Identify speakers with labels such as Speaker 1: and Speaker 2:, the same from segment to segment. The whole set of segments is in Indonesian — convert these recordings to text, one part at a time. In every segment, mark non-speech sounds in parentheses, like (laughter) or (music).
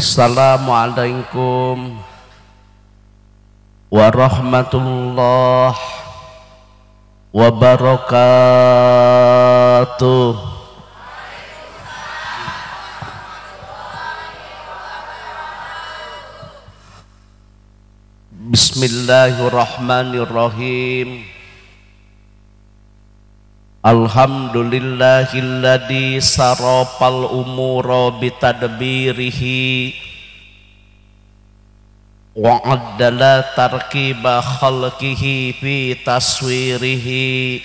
Speaker 1: Assalamualaikum warahmatullahi wabarakatuh. Bismillahirrahmanirrahim. Alhamdulillahilladzi saropal umuro bitadbirihi wa addala tarkiba khalqihi fi taswirihi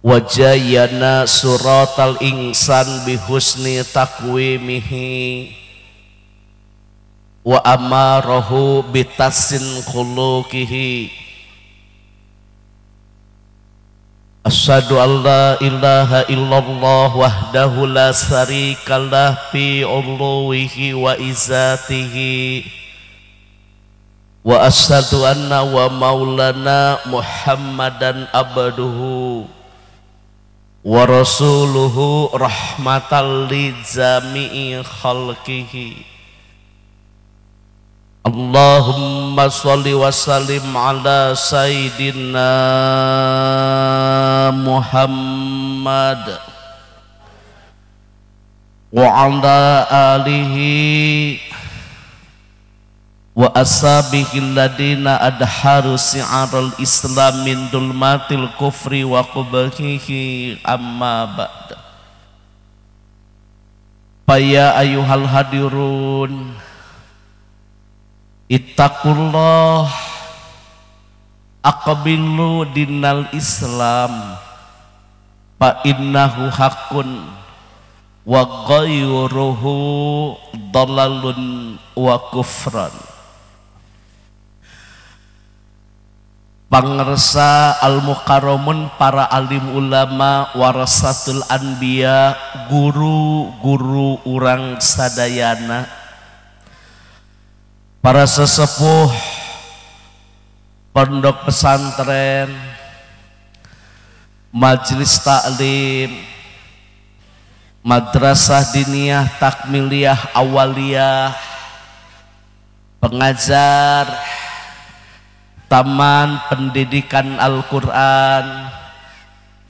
Speaker 1: wajayana suratal insan bihusni takwimihi wa amarahu bitasin khuluqihi Asyhadu an la ilaha illallah wahdahu la syarikalah fi uluwihi wa izatihi wa asyhadu anna wa maulana Muhammadan abduhu wa rasuluhu rahmatan li jami'i khalqihi Allahumma salli wa sallim ala Sayyidina Muhammad wa ala alihi wa ashabihi ada adharu si'aral islam min dulmatil kufri wa qubahihi amma ba'da Faya ayuhal hadirun lah akobing lu dinal Islam Paknahakun wagoun bangerssa almuqaromun para Alilim ulama war Satul Andia guru guru urangsadayana para sesepuh pondok pesantren majelis taklim madrasah diniyah takmiliyah awaliyah pengajar taman pendidikan Al-Quran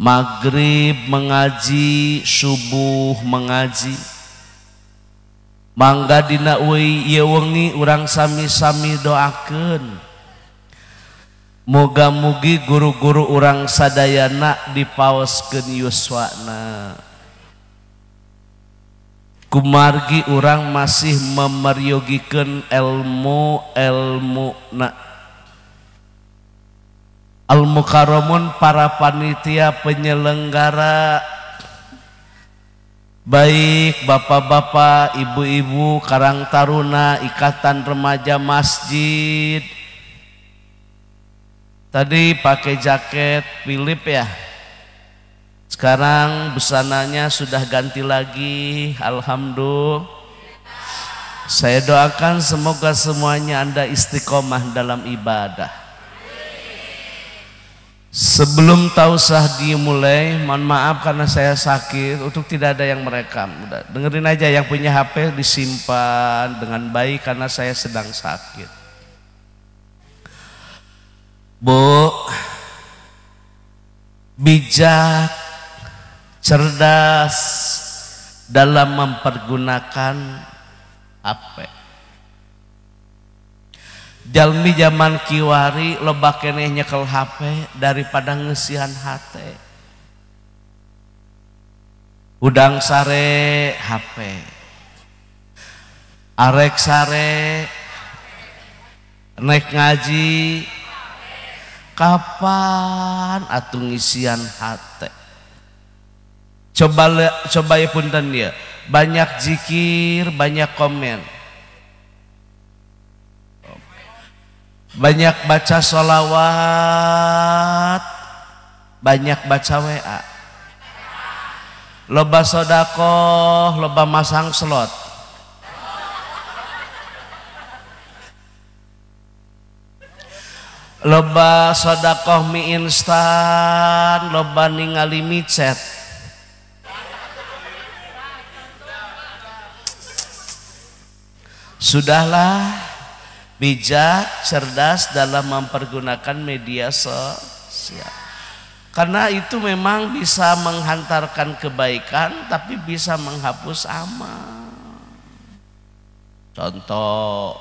Speaker 1: maghrib mengaji subuh mengaji manga dina wei wengi urang sami-sami doaken moga muugi guru-guru urang sadday anak di pauos keyuswana kumargi urang masih memeryogiken elmu elmu almuqaromon para panitia penyelenggara Baik bapak-bapak, ibu-ibu, Karang Taruna, Ikatan Remaja Masjid. Tadi pakai jaket Philip ya. Sekarang busananya sudah ganti lagi. Alhamdulillah. Saya doakan semoga semuanya Anda istiqomah dalam ibadah. Sebelum tausah dimulai, mohon maaf karena saya sakit, untuk tidak ada yang merekam. Udah, dengerin aja yang punya HP disimpan dengan baik karena saya sedang sakit. Bu, bijak, cerdas dalam mempergunakan HP. punya dalmi zaman kiwari lebak keeh nyekel HP daripada ngsihan HP udang sare HP are sare naik ngaji kapan atungisian HP coba pun dan dia banyak dzikir banyak komen. banyak baca sholawat banyak baca WA loba sodako, loba masang slot loba sodako mie instan loba ningali micet sudahlah bijak, cerdas dalam mempergunakan media sosial. Karena itu memang bisa menghantarkan kebaikan tapi bisa menghapus amal. Contoh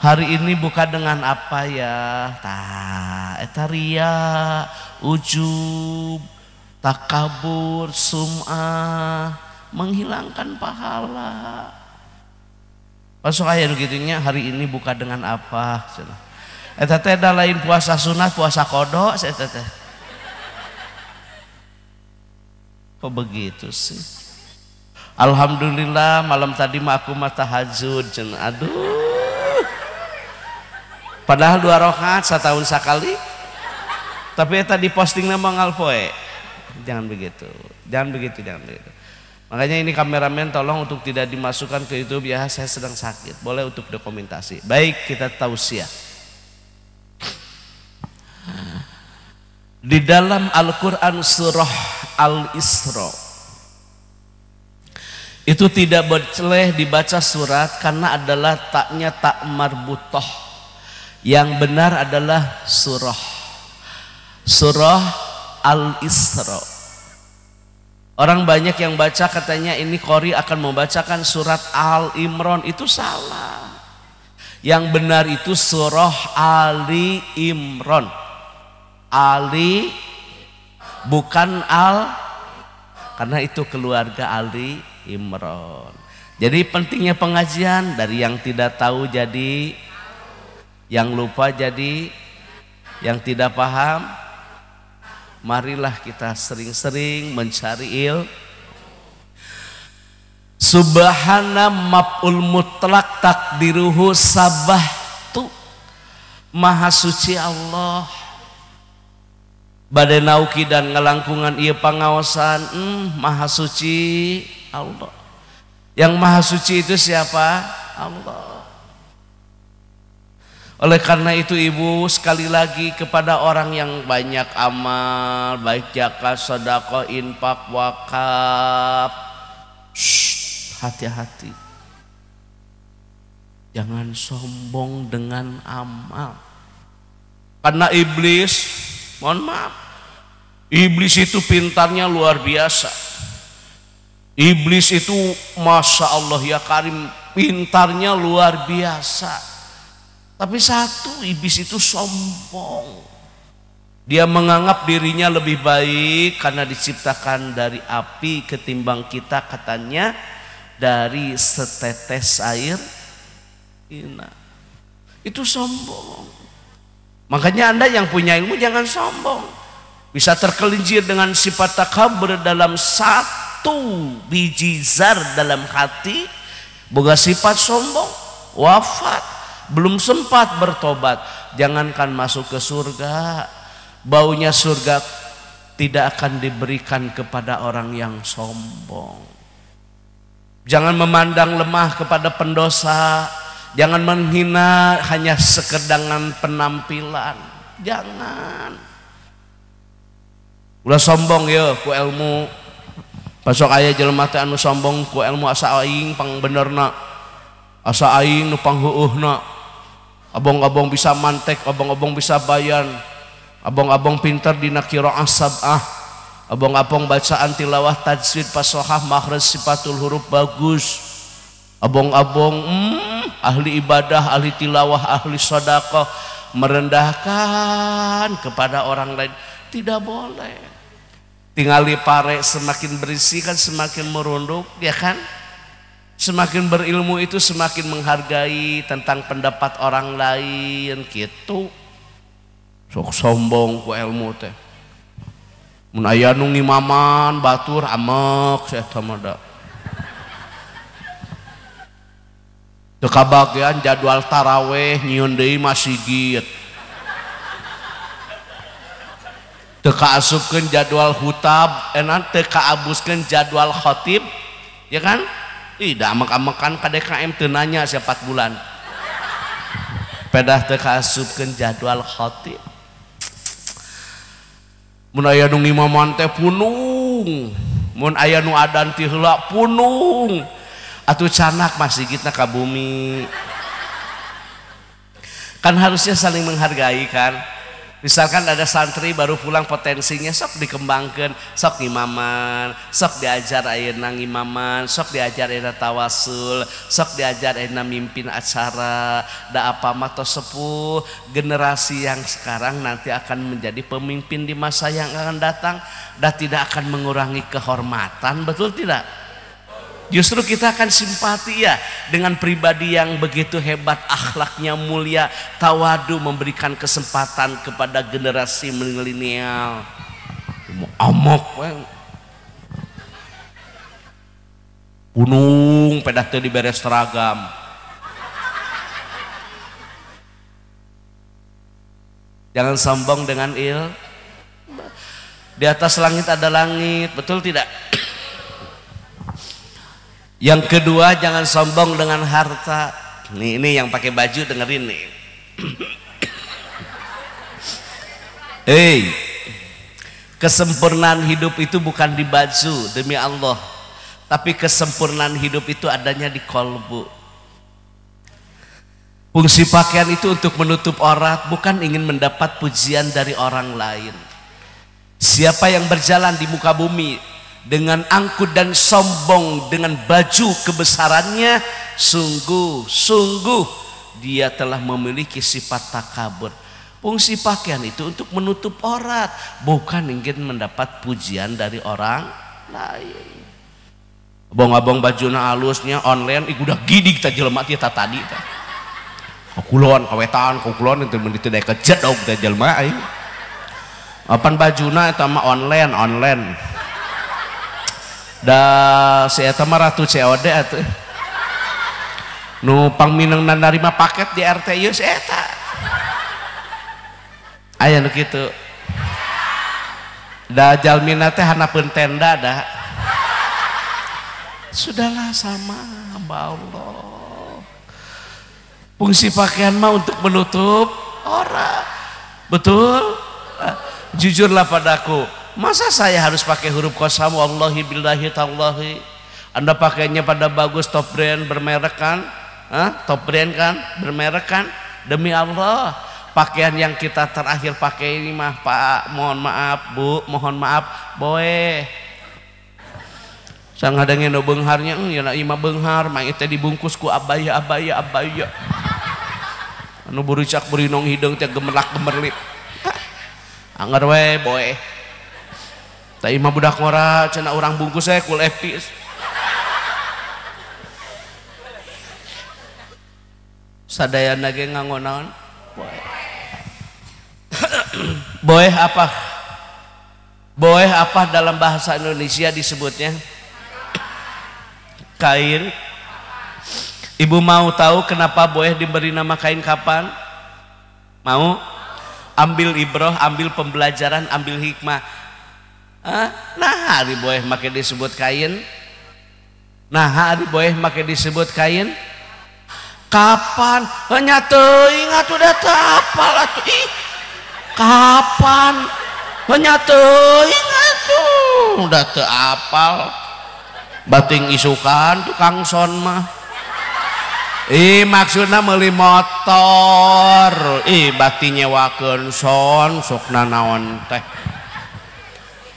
Speaker 1: hari ini bukan dengan apa ya? tak etaria, ujub, takabur, sum'ah, menghilangkan pahala Masuk ayah gitunya hari ini buka dengan apa? Eh teh ada lain puasa sunnah, puasa kodok, saya teteh. Kok begitu sih? Alhamdulillah malam tadi mah aku mata hajud jen. Aduh. Padahal dua rokat setahun sekali. Tapi tadi postingnya posting nama ngalpoe. Jangan begitu. Jangan begitu, jangan begitu. Makanya ini kameramen tolong untuk tidak dimasukkan ke YouTube ya saya sedang sakit. Boleh untuk dokumentasi. Baik kita tahu tausiah. Di dalam Al-Quran surah Al-Isra itu tidak boleh dibaca surat karena adalah taknya tak marbutoh. Yang benar adalah surah. Surah Al-Isra. Orang banyak yang baca katanya ini Kori akan membacakan surat Al Imron itu salah. Yang benar itu surah Ali Imron. Ali bukan Al karena itu keluarga Ali Imron. Jadi pentingnya pengajian dari yang tidak tahu jadi yang lupa jadi yang tidak paham marilah kita sering-sering mencari il Subhana maf'ul mutlak takdiruhu tu Maha suci Allah Badai nauki dan ngelangkungan ia pengawasan hmm, Maha suci Allah Yang maha suci itu siapa? Allah oleh karena itu ibu sekali lagi kepada orang yang banyak amal Baik zakat, sedekah, infak, wakaf Hati-hati Jangan sombong dengan amal Karena iblis Mohon maaf Iblis itu pintarnya luar biasa Iblis itu Masya Allah ya Karim Pintarnya luar biasa tapi satu iblis itu sombong. Dia menganggap dirinya lebih baik karena diciptakan dari api ketimbang kita katanya dari setetes air Ina, Itu sombong. Makanya Anda yang punya ilmu jangan sombong. Bisa terkelincir dengan sifat takabur dalam satu biji zar dalam hati. Boga sifat sombong, wafat belum sempat bertobat, jangankan masuk ke surga, baunya surga tidak akan diberikan kepada orang yang sombong. Jangan memandang lemah kepada pendosa, jangan menghina hanya sekedangan penampilan. Jangan. udah sombong ya ku ilmu. Pasok ayah jelema anu sombong ku ilmu asa aing pang nak asa aing nu panghuuhna abong-abong bisa mantek abong-abong bisa bayan abong-abong pinter dina qiraah sab'ah abong-abong bacaan tilawah tajwid pasohah makhraj sifatul huruf bagus abong-abong hmm, ahli ibadah ahli tilawah ahli sodakoh merendahkan kepada orang lain tidak boleh tinggali pare semakin berisi kan semakin merunduk ya kan Semakin berilmu itu semakin menghargai tentang pendapat orang lain gitu. Sok sombong ku ilmu teh. Mun aya nu ngimaman batur amek saya tamada. Teu kabagian jadwal taraweh nyieun deui masih giat. Teu kaasupkeun jadwal hutab, enak teu kaabuskeun jadwal khatib, ya kan? tidak makan-makan ke DKM tenanya siapa bulan pedah tekasupkan jadwal khotib mun aya lima ngimamon teh punung mun ayah nu adan ti punung atau canak kita ka bumi kan harusnya saling menghargai kan misalkan ada santri baru pulang potensinya sok dikembangkan sok ngimaman sok diajar ayeuna ngimaman sok diajar ayeuna tawasul sok diajar ayeuna mimpin acara da apa mah tos sepuh generasi yang sekarang nanti akan menjadi pemimpin di masa yang akan datang dan tidak akan mengurangi kehormatan betul tidak Justru kita akan simpati ya dengan pribadi yang begitu hebat, akhlaknya mulia, tawadu memberikan kesempatan kepada generasi milenial. Amok, gunung pedak di diberes teragam. Jangan sombong dengan il. Di atas langit ada langit, betul tidak? Yang kedua jangan sombong dengan harta. Nih ini yang pakai baju dengerin nih. (coughs) Hei, kesempurnaan hidup itu bukan di baju demi Allah, tapi kesempurnaan hidup itu adanya di kolbu. Fungsi pakaian itu untuk menutup orang bukan ingin mendapat pujian dari orang lain. Siapa yang berjalan di muka bumi dengan angkuh dan sombong dengan baju kebesarannya sungguh-sungguh dia telah memiliki sifat takabur fungsi pakaian itu untuk menutup orat bukan ingin mendapat pujian dari orang lain abang-abang bajuna alusnya online ih udah gidik kita jelema tak tadi ta. kukulon kawetan kukulon itu menit dek kejet dong tak jelema aing bajuna eta mah online online da si eta mah ratu COD atuh nu pangmineng nanarima paket di RT ieu si eta aya nu kitu da jalmina teh hanapeun tenda dah sudahlah sama hamba Allah fungsi pakaian mah untuk menutup orang betul jujurlah padaku masa saya harus pakai huruf kosam wallahi billahi tallahi anda pakainya pada bagus top brand bermerek kan Hah? top brand kan bermerek kan demi Allah pakaian yang kita terakhir pakai ini mah pak mohon maaf bu mohon maaf boy sang ada ngeno bengharnya ya nak ima benghar mang teh dibungkus ku abaya abaya abaya anu buricak burinong hidung tiap gemerlak gemerlip anggar we boy tapi mah budak ngora cina orang bungkus saya kul epis. Sadaya nage ngangonan. (coughs) Boy. Boy apa? Boy apa dalam bahasa Indonesia disebutnya? (coughs) Kain. Ibu mau tahu kenapa boy diberi nama kain kapan? Mau? Ambil ibroh, ambil pembelajaran, ambil hikmah nah hari boleh make disebut kain nah hari boleh make disebut kain kapan hanya teringat udah data atuh ih kapan hanya teringat atuh data apa, bating isukan tukang son mah ih maksudnya meli motor ih batinya wakon son sok nanawan teh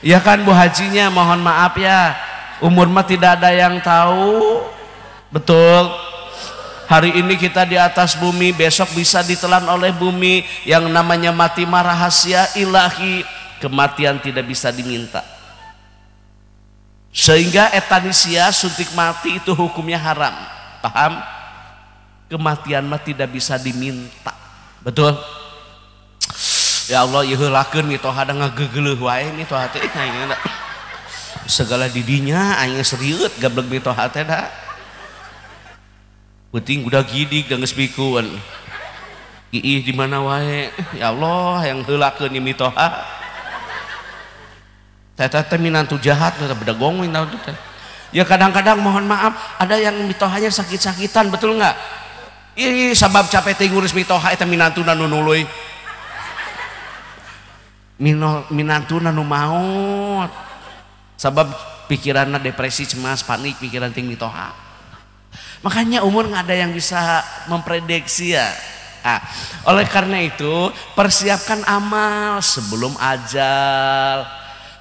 Speaker 1: Ya kan Bu Hajinya mohon maaf ya. Umur mah tidak ada yang tahu. Betul. Hari ini kita di atas bumi, besok bisa ditelan oleh bumi. Yang namanya mati mah rahasia ilahi. Kematian tidak bisa diminta. Sehingga etanisia suntik mati itu hukumnya haram. Paham? Kematian mah tidak bisa diminta. Betul? ya Allah iheulakeun gitu hadang ngagegeuleuh wae mitoha teh nah, ayeuna segala didinya anjing seriut gablek mitoha teh da penting udah gidik dan ngesbikuan iih di mana wae ya Allah yang heulakeun di mitoha teh teh minantu jahat teh beda minantu teh ya kadang-kadang mohon maaf ada yang mitohanya sakit-sakitan betul nggak Iya, sabab capek teh ngurus mitoha eta minantu nanunului Mino, minantuna nu maut sabab pikirannya depresi cemas panik pikiran tinggi toha makanya umur nggak ada yang bisa memprediksi ya Nah, oleh karena itu persiapkan amal sebelum ajal.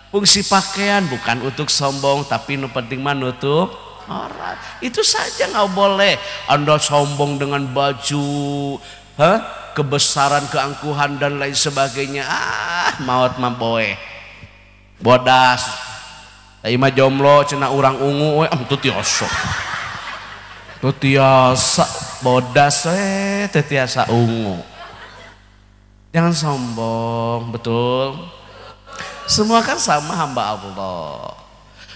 Speaker 1: Fungsi pakaian bukan untuk sombong tapi nu penting mah orang. Itu saja nggak boleh. Anda sombong dengan baju, Hah? kebesaran keangkuhan dan lain sebagainya ah maut mampoe. bodas Tapi mah jomblo cenah urang ungu we am ah, tu tiasa Tu tiasa bodas we tu tiasa ungu jangan sombong betul semua kan sama hamba Allah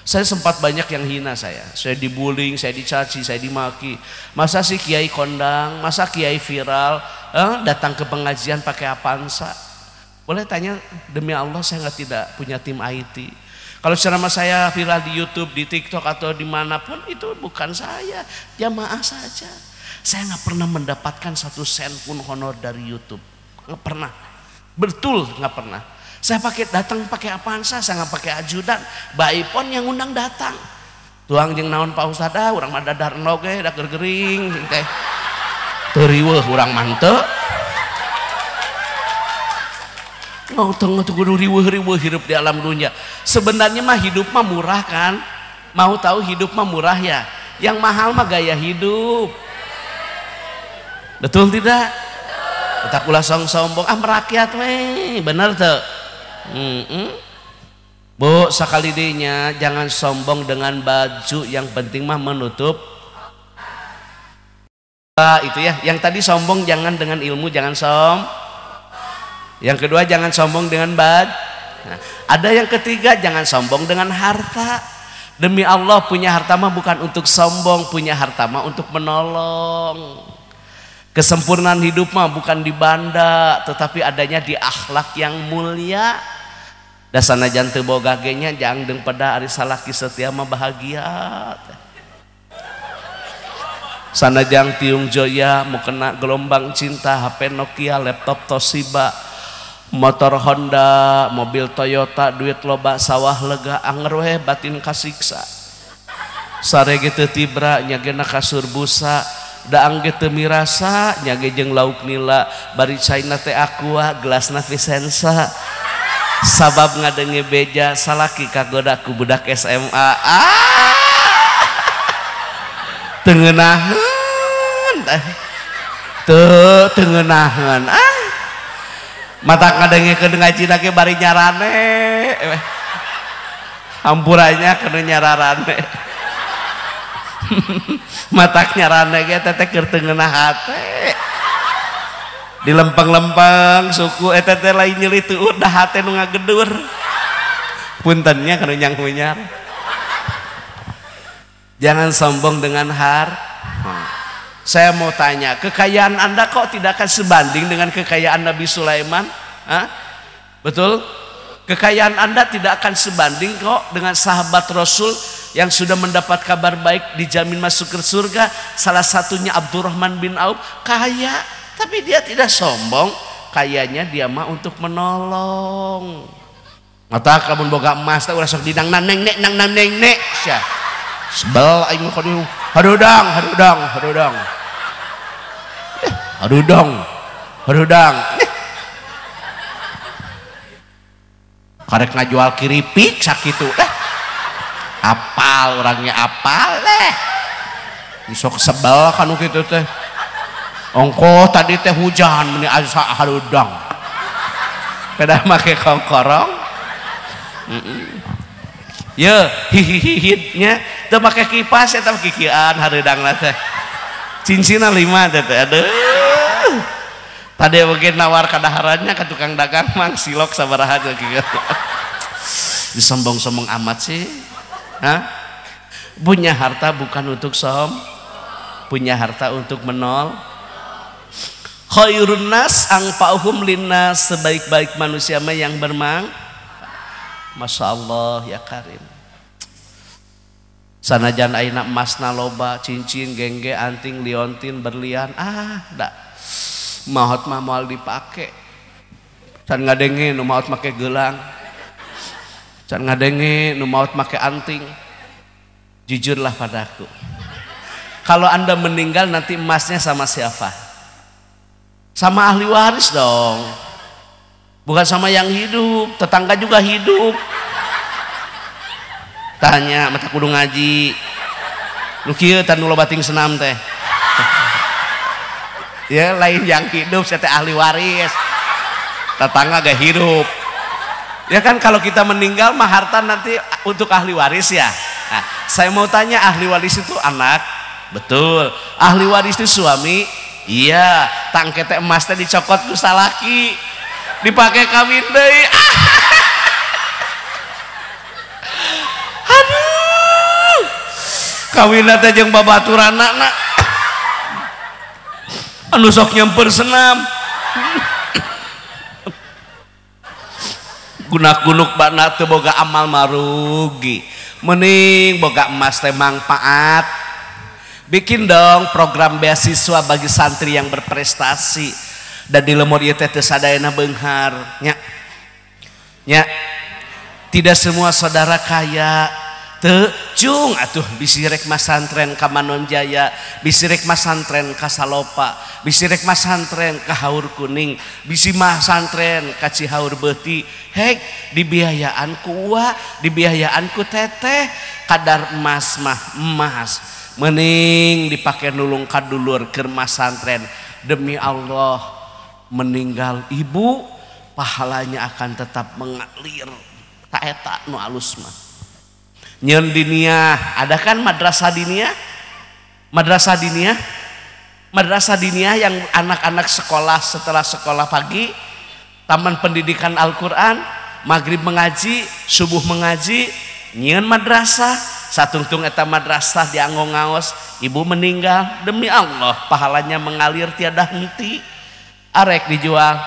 Speaker 1: saya sempat banyak yang hina saya. Saya dibuling, saya dicaci, saya dimaki. Masa sih kiai kondang, masa kiai viral, eh, datang ke pengajian pakai Avanza. Boleh tanya, demi Allah saya nggak tidak punya tim IT. Kalau ceramah saya viral di YouTube, di TikTok atau dimanapun itu bukan saya, jamaah saja. Saya nggak pernah mendapatkan satu sen pun honor dari YouTube, nggak pernah. Betul nggak pernah. Saya pakai datang pakai apaan saya, saya nggak pakai ajudan. Baipon yang undang datang. Tuang jeng naon Pak Ustad, ah, orang mada dar noge, dak gergering, teh. Teriweh orang mantep. Mau tengah tuh kudu riweh riweh hidup di alam dunia. Sebenarnya mah hidup mah murah kan. Mau tahu hidup mah murah ya. Yang mahal mah gaya hidup. Betul tidak? Betul. Kita kula song sombong ah merakyat weh, bener tuh mm -mm. Bu sekali dinya jangan sombong dengan baju yang penting mah menutup ah, itu ya yang tadi sombong jangan dengan ilmu jangan som yang kedua jangan sombong dengan bad. nah, ada yang ketiga jangan sombong dengan harta demi Allah punya harta mah bukan untuk sombong punya harta mah untuk menolong kesempurnaan hidup mah bukan di banda tetapi adanya di akhlak yang mulia kera sanajan tebo gagenyajangdeng pada Ari salaia mebahagia sanajang Tiung Joya mukenna gelombang cinta HP Nokia laptop Toshiba motor Honda mobil Toyota duit lobak sawah lega ruhe batin Kaiksa saregete Tibra nyagena kasur busa daang gette Mirasa nyagejeng lauk nila bari China tequa gelas nakiena sabab ngadenge beja salaki kagodaku budak SMAgen ah! eh. ah. mata nga nyarane eh. ambburnya ke nyararane (laughs) mata nyarane tete kertengen eh. di lempeng-lempeng suku eh, etet lainnya lain nyeli tuh dah hati nu ngagedur puntennya karena nyang jangan sombong dengan har hmm. saya mau tanya kekayaan anda kok tidak akan sebanding dengan kekayaan Nabi Sulaiman Hah? betul kekayaan anda tidak akan sebanding kok dengan sahabat Rasul yang sudah mendapat kabar baik dijamin masuk ke surga salah satunya Abdurrahman bin Auf kaya tapi dia tidak sombong kayaknya dia mah untuk menolong mata kamu boga emas tak urasok di nang neng nek nang nang neng nek syah sebel aing mah kudu hadudang hadudang hadudang eh, harudang. hadudang hadudang eh. karek ngajual kiripik sakitu eh apal orangnya apal leh. Besok sebel kan gitu teh ongko tadi teh hujan meni asa haludang pedah make kongkorong mm -mm. ya hihihihitnya teu make kipas eta kikian hareudangna teh cincinna lima teh aduh tadi mungkin nawar kadaharannya ke tukang dagang mang silok sabaraha gitu disombong-sombong amat sih Hah? punya harta bukan untuk som punya harta untuk menol khairun nas pauhum linnas sebaik-baik manusia mah yang bermang Masya Allah ya karim Sana jan aina emas loba cincin gengge anting liontin berlian ah dak mahot mah moal dipake can ngadenge nu mahot make gelang can ngadenge nu mahot make anting jujurlah padaku kalau anda meninggal nanti emasnya sama siapa sama ahli waris dong bukan sama yang hidup tetangga juga hidup tanya mata kudu ngaji lu tanu lo bating senam teh (laughs) ya lain yang hidup saya teh ahli waris tetangga gak hidup ya kan kalau kita meninggal mah harta nanti untuk ahli waris ya nah, saya mau tanya ahli waris itu anak betul ahli waris itu suami iya tangkete emas teh dicokot ku salaki dipakai kawin deui ah. (laughs) aduh kawinna teh jeung babaturanna anu sok nyemper senam (coughs) gunak gunuk bana teu boga amal marugi mending boga emas teh mangpaat bikin dong program beasiswa bagi santri yang berprestasi dan di lemur ieu teh Benghar, sadayana beunghar tidak semua saudara kaya tecung atuh bisi rek mas santren Kamanon Jaya, bisi rek mas santren ka Salopa bisi rek mas santren ka Haur Kuning bisi mas santren ka Cihaur Beuti hek dibiayaan ku dibiayaanku dibiayaan ku teteh kadar emas mah emas mening dipakai nulungkan dulur kerma santren demi Allah meninggal ibu pahalanya akan tetap mengalir tak etak nu alus mah nyen dinia ada kan madrasah dinia madrasah dinia madrasah dinia yang anak-anak sekolah setelah sekolah pagi taman pendidikan Al-Quran maghrib mengaji subuh mengaji nyen madrasah satungtung eta madrasah dianggo-ngaos ibu meninggal demi Allah pahalanya mengalir tiada henti arek dijual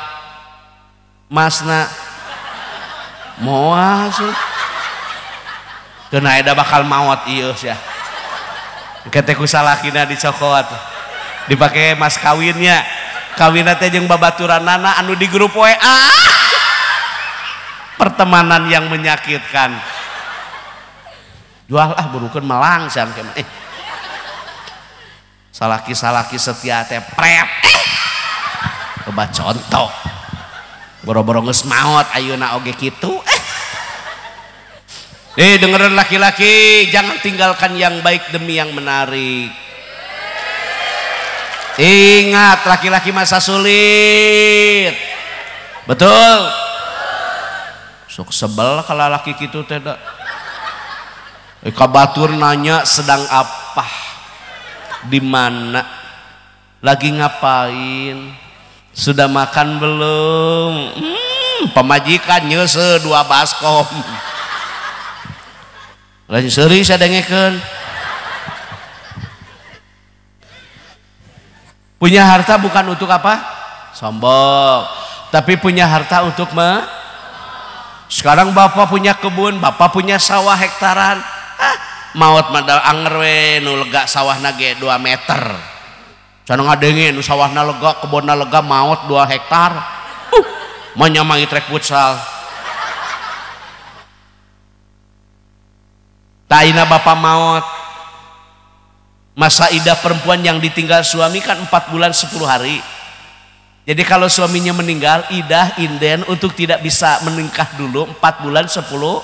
Speaker 1: masna moal sih kena eda bakal mawat iya ah. ya keteku salah kina dicokot dipakai mas kawinnya kawinnya teh babaturan nana anu di grup WA pertemanan yang menyakitkan jualah burukan melangsang kemana eh. salaki salaki setia teh prep eh. coba contoh boro-boro nges ayo nak oge gitu eh. eh dengerin laki-laki jangan tinggalkan yang baik demi yang menarik ingat laki-laki masa sulit betul sok sebel kalau laki gitu tidak Eh, kabatur nanya sedang apa? Di mana? Lagi ngapain? Sudah makan belum? Hmm, pemajikan nyese dua baskom. Lain seri saya dengekan. Punya harta bukan untuk apa? Sombong. Tapi punya harta untuk me. Sekarang bapak punya kebun, bapak punya sawah hektaran maut madal anger we nu lega sawah nage 2 meter cenah ngadenge nu sawahna lega kebonna lega maut dua hektar uh, mau trek futsal Taina bapak maut masa idah perempuan yang ditinggal suami kan empat bulan sepuluh hari jadi kalau suaminya meninggal idah inden untuk tidak bisa meningkah dulu empat bulan sepuluh.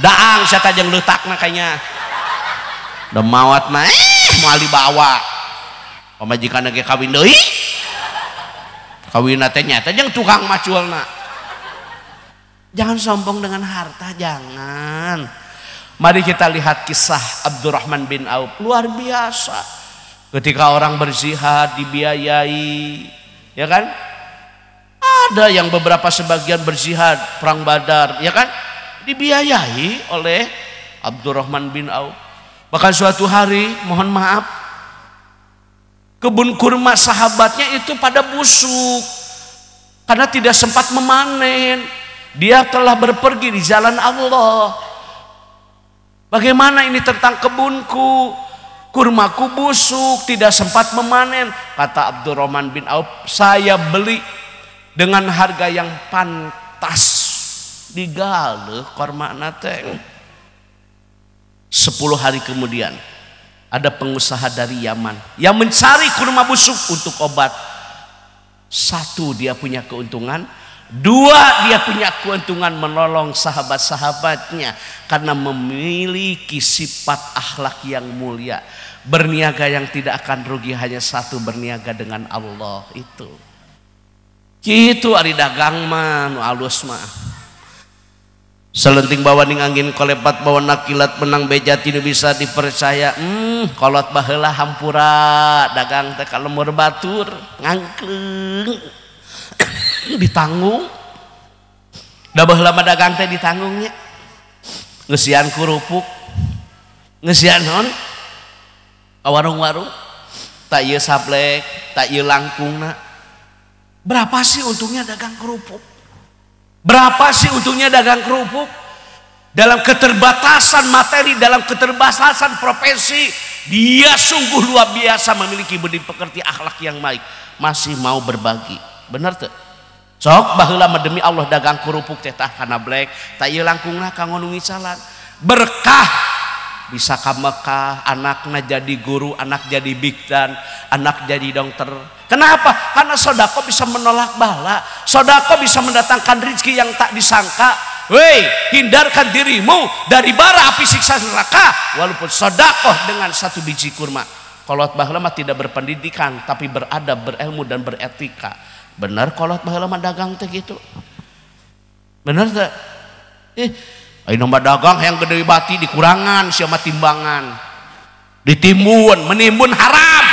Speaker 1: daang saya tajam letak makanya udah mawat mah eh, mau bawa pemajikan lagi kawin doi kawin natenya jeng tukang macul nak jangan sombong dengan harta jangan mari kita lihat kisah Abdurrahman bin Auf luar biasa ketika orang berzihad dibiayai ya kan ada yang beberapa sebagian berzihad perang badar ya kan dibiayai oleh Abdurrahman bin Auf. Bahkan suatu hari, mohon maaf, kebun kurma sahabatnya itu pada busuk karena tidak sempat memanen. Dia telah berpergi di jalan Allah. Bagaimana ini tentang kebunku? Kurmaku busuk, tidak sempat memanen. Kata Abdurrahman bin Auf, saya beli dengan harga yang pantas digaluh korma nateng. Sepuluh hari kemudian ada pengusaha dari Yaman yang mencari kurma busuk untuk obat. Satu dia punya keuntungan, dua dia punya keuntungan menolong sahabat-sahabatnya karena memiliki sifat akhlak yang mulia. Berniaga yang tidak akan rugi hanya satu berniaga dengan Allah itu. Itu ari dagang mah alus mah. tinggal selentting bawahning angin kolepat mewenna kilat menang bejat ini bisa dipercayakolot hmm, bah hampura dagante kalauemurbatur ngake (coughs) ditanggung udahdagante ditanggungnya kurupuk warung-warung berapa sih untungnya dagang kerupuk Berapa sih untungnya dagang kerupuk? Dalam keterbatasan materi, dalam keterbatasan profesi, dia sungguh luar biasa memiliki budi pekerti akhlak yang baik. Masih mau berbagi. Benar tuh? Sok bahula demi Allah dagang kerupuk tah kana black, tak ieu langkungna kangonungi salat Berkah bisa ke Mekah, anaknya jadi guru, anak jadi bikdan, anak jadi dokter. Kenapa? Karena sodako bisa menolak bala. Sodako bisa mendatangkan rezeki yang tak disangka. Wei, hindarkan dirimu dari bara api siksa neraka. Walaupun sodako dengan satu biji kurma. Kolot bahlama tidak berpendidikan, tapi berada, berilmu dan beretika. Benar kolot bahlama dagang teh gitu? Benar tak? Eh, nomba dagang yang gede bati dikurangan siapa timbangan ditimbun menimbun haram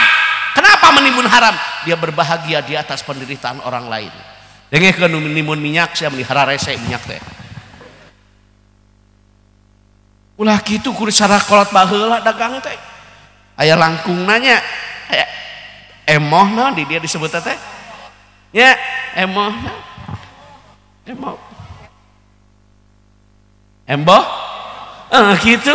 Speaker 1: kenapa menimbun haram dia berbahagia di atas penderitaan orang lain dengan ke menimbun minyak siapa melihara rese minyak teh ulah gitu kuri cara kolot baheula dagang teh Ayah langkung nanya Ayah emoh nanti dia disebut teh ya emoh emoh embok eh, gitu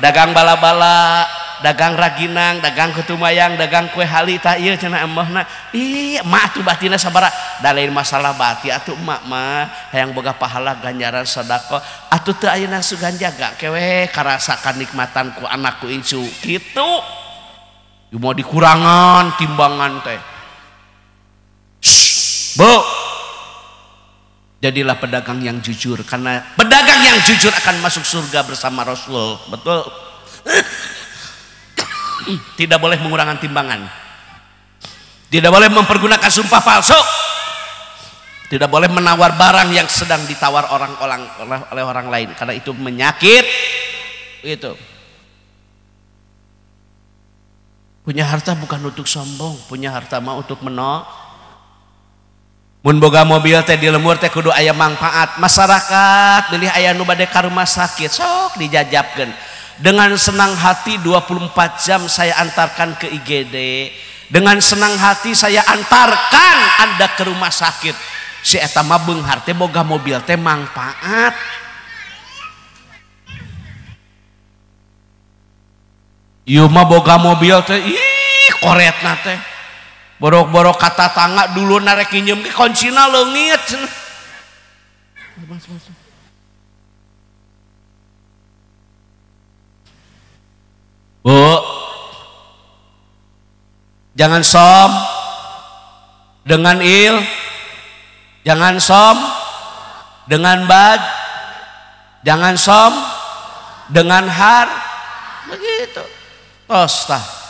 Speaker 1: dagang bala-bala dagang raginan dagang ketumayang dagang kue halita embo bara masalah bat atauma yangbagagah pahala ganyaran shodaqoh atau tra su ganja gak keweh kerasakan nikmatanku anakku incu gitu mau dikurangan timbangan teh bo Jadilah pedagang yang jujur karena pedagang yang jujur akan masuk surga bersama Rasul. Betul? (coughs) Tidak boleh mengurangkan timbangan. Tidak boleh mempergunakan sumpah palsu. Tidak boleh menawar barang yang sedang ditawar orang orang oleh orang lain karena itu menyakit. Itu. Punya harta bukan untuk sombong, punya harta mah untuk menolak Mun boga mobil teh di lembur teh kudu ayam manfaat masyarakat pilih ayah nu badai ke rumah sakit sok dijajabkan dengan senang hati 24 jam saya antarkan ke IGD dengan senang hati saya antarkan anda ke rumah sakit si etama benghar teh boga mobil teh manfaat Yuma boga mobil teh ih koretna teh borok-borok kata tangga dulu narek nyem ke koncina leungit Bu jangan som dengan il jangan som dengan bad jangan som dengan har begitu prostah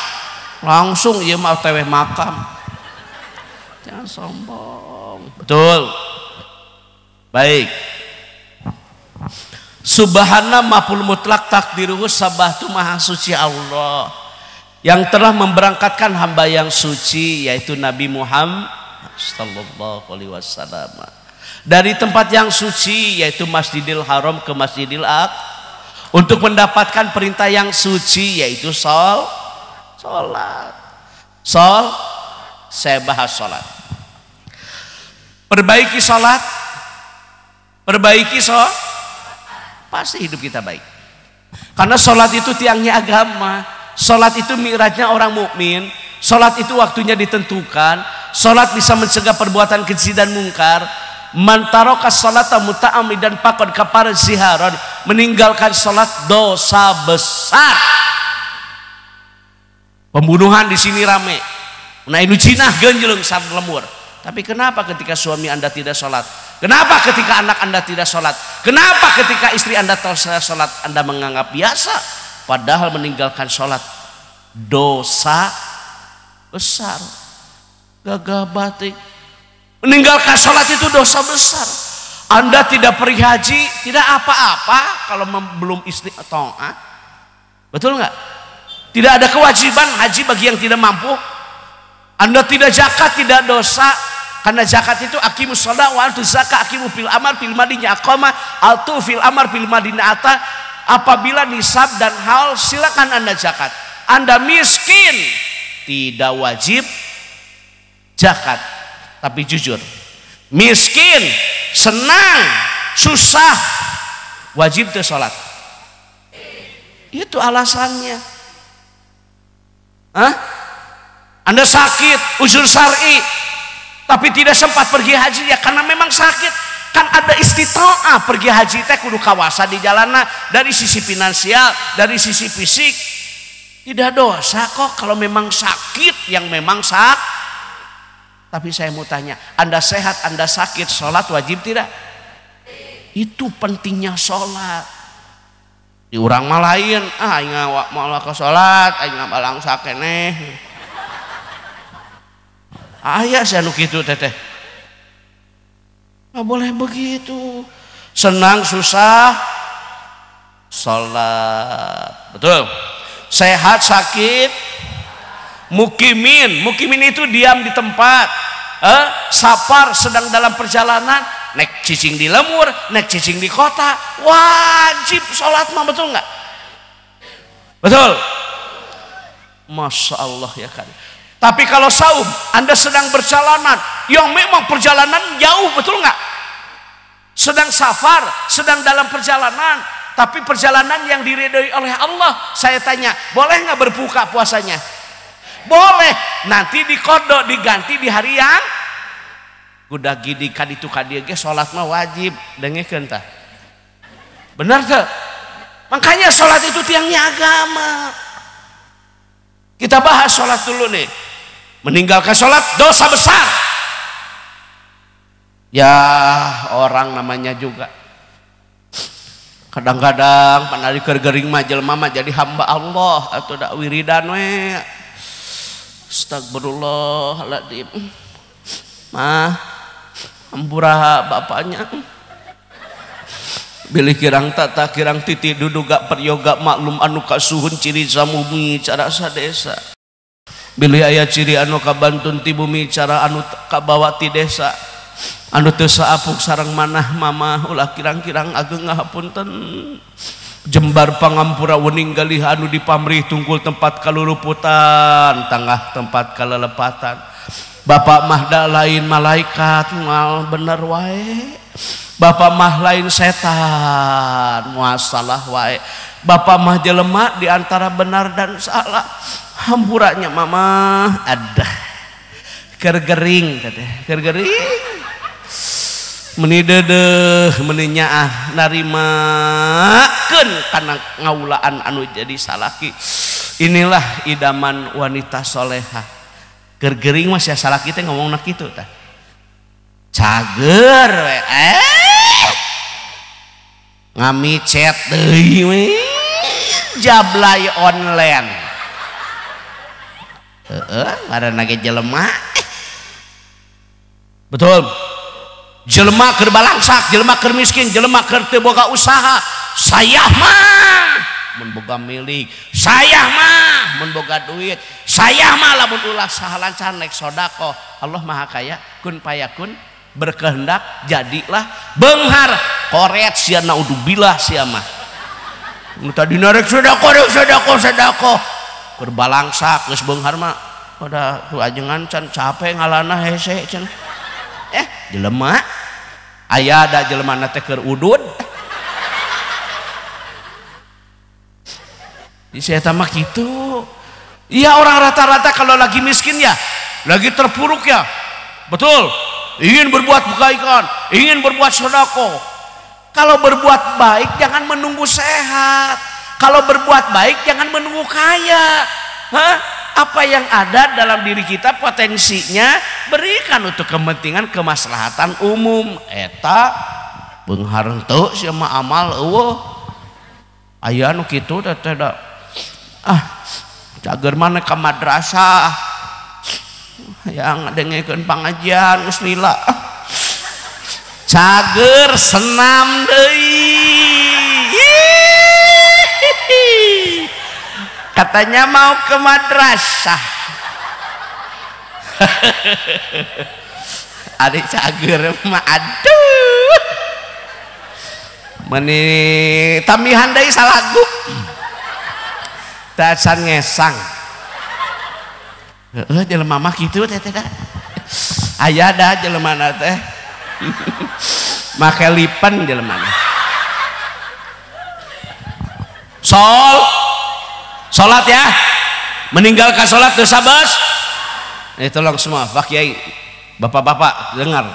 Speaker 1: langsung ya mau teweh makam jangan sombong betul baik subhana maful mutlak takdiruhu sabah itu maha suci Allah yang telah memberangkatkan hamba yang suci yaitu Nabi Muhammad sallallahu alaihi wasallam dari tempat yang suci yaitu Masjidil Haram ke Masjidil Aqsa untuk mendapatkan perintah yang suci yaitu sol Sholat. Sol, saya bahas sholat. Perbaiki sholat, perbaiki sholat, pasti hidup kita baik. Karena sholat itu tiangnya agama, sholat itu mirajnya orang mukmin, sholat itu waktunya ditentukan, sholat bisa mencegah perbuatan keji dan mungkar, mantaroka salata taami dan pakon kapar ziharon meninggalkan sholat dosa besar Pembunuhan di sini rame. Nah ini jinah genjeleng saat lemur. Tapi kenapa ketika suami anda tidak sholat? Kenapa ketika anak anda tidak sholat? Kenapa ketika istri anda tidak sholat anda menganggap biasa? Padahal meninggalkan sholat dosa besar. Gagah batik. Meninggalkan sholat itu dosa besar. Anda tidak pergi haji, tidak apa-apa kalau belum istri atau ah. Betul nggak? Tidak ada kewajiban haji bagi yang tidak mampu. Anda tidak zakat, tidak dosa. Karena zakat itu akimu sholat wa antu zakat akimu fil amar fil madinya akoma altu fil amar fil madinya ata apabila nisab dan hal silakan anda zakat anda miskin tidak wajib zakat tapi jujur miskin senang susah wajib tersolat itu alasannya Hah? Anda sakit, uzur syari, tapi tidak sempat pergi haji ya karena memang sakit. Kan ada istitoah pergi haji teh kudu kawasan di jalanan dari sisi finansial, dari sisi fisik. Tidak dosa kok kalau memang sakit yang memang sakit. Tapi saya mau tanya, Anda sehat, Anda sakit, sholat wajib tidak? Itu pentingnya sholat di orang mah lain ah aing awak malah ke salat aing ngabalang sakeneh ah, aya sia anu kitu teteh nggak boleh begitu senang susah salat betul sehat sakit mukimin mukimin itu diam di tempat eh, safar sedang dalam perjalanan nek cicing di lemur nek cicing di kota wajib sholat mah betul nggak betul masya Allah ya kan tapi kalau saum anda sedang perjalanan yang memang perjalanan jauh betul nggak sedang safar sedang dalam perjalanan tapi perjalanan yang diridhoi oleh Allah saya tanya boleh nggak berbuka puasanya boleh nanti dikodok diganti di hari yang udah gidi kadi itu kadi dia sholat mah wajib dengekeun tah benar tuh makanya sholat itu tiangnya agama kita bahas sholat dulu nih meninggalkan sholat dosa besar ya orang namanya juga kadang-kadang penari kergering majel mama jadi hamba Allah atau dak wiridan we astagfirullahaladzim mah puraha bapaknya Billy Kirang tata Kirang titi dudu gak peryo maklum anuka suhun cirizamumi carasa desa be ayah ciri anu kabanun tibuumi cara anukabawati desa anua apuk sarang manah mama ulah kirang-kirang agengapun ten Jembarpangampurawuninggalii anu di pamih tunggul tempat kaluputantengahgah tempat kalepatan Bapak Mahda lain malaikat mal bener wae Bapak mah lain setan muasalah wae Bapak mah jelema diantara benar dan salah hamburannya mama ada kergering tete kergering meni dede, meni ah narima ken karena ngaulaan anu jadi salaki inilah idaman wanita solehah gering masih salah kita ngomongger jabla online je betul jelmakerbalang jelma kermiskin jelelma kertibuka usaha sayamah membega milik saya mah memboga duit saya malapuns salahalanekshodaqoh Allah mahaaka kun payaun berkehendak jadilah Benhar Korea si nauddu bilah siapa sudah berba sakhar cap nga eh jelemah aya ada jemana teker udun Di saya tamak gitu. Iya orang rata-rata kalau lagi miskin ya, lagi terpuruk ya. Betul. Ingin berbuat kebaikan, ingin berbuat sodako. Kalau berbuat baik jangan menunggu sehat. Kalau berbuat baik jangan menunggu kaya. Hah? Apa yang ada dalam diri kita potensinya berikan untuk kepentingan kemaslahatan umum. Eta tuh sama amal wo ayah nu kitu tidak ah cager mana ke madrasah yang dengekeun pengajian geus lila cager senam deui katanya mau ke madrasah (laughs) adik cager mah aduh meni tamihan deui salagu dasar ngesang heeh jelema mah gitu teh teh aya da jelema teh (laughs) make lipen jelema sol salat ya meninggalkan salat dosa bos, eh tolong semua Pak Kiai Bapak-bapak dengar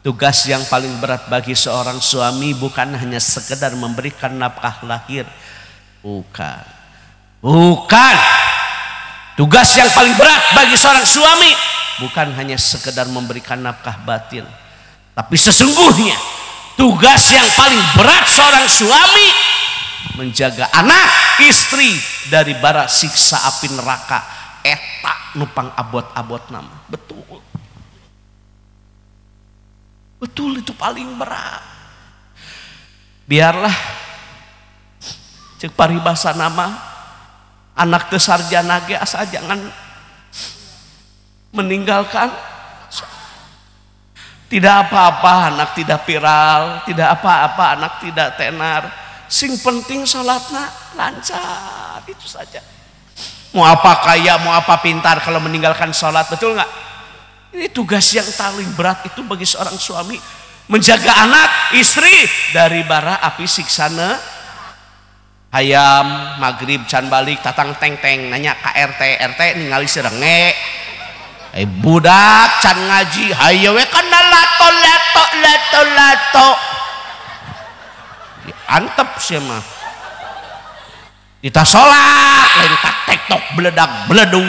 Speaker 1: Tugas yang paling berat bagi seorang suami bukan hanya sekedar memberikan nafkah lahir. Bukan. Bukan. Tugas yang paling berat bagi seorang suami bukan hanya sekedar memberikan nafkah batin, tapi sesungguhnya tugas yang paling berat seorang suami menjaga anak istri dari bara siksa api neraka etak nupang abot-abot nama betul betul itu paling berat biarlah cek paribasa nama anak besar ge asa jangan meninggalkan tidak apa-apa anak tidak viral tidak apa-apa anak tidak tenar sing penting sholatnya lancar itu saja mau apa kaya mau apa pintar kalau meninggalkan sholat betul nggak ini tugas yang paling berat itu bagi seorang suami menjaga anak istri dari bara api siksa ayam magrib can balik tatang teng teng nanya KRT RT ningali serenge eh budak can ngaji hayo we kana lato lato lato lato ya, antep sih mah kita sholat lain tak tektok beledak beledung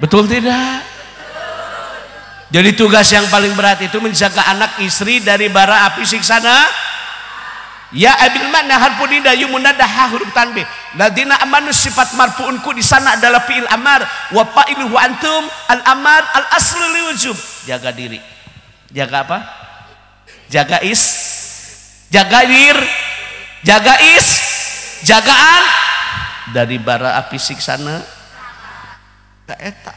Speaker 1: betul tidak jadi tugas yang paling berat itu menjaga anak istri dari bara api siksana. Ya abil makna harfu nida munada huruf tanbih. Ladina amanu sifat marfuunku di sana adalah fi'il amar wa fa'iluhu antum al amar al aslu liwujub. Jaga diri. Jaga apa? Jaga is. Jaga dir. Jaga is. Jagaan dari bara api siksana. Tak etak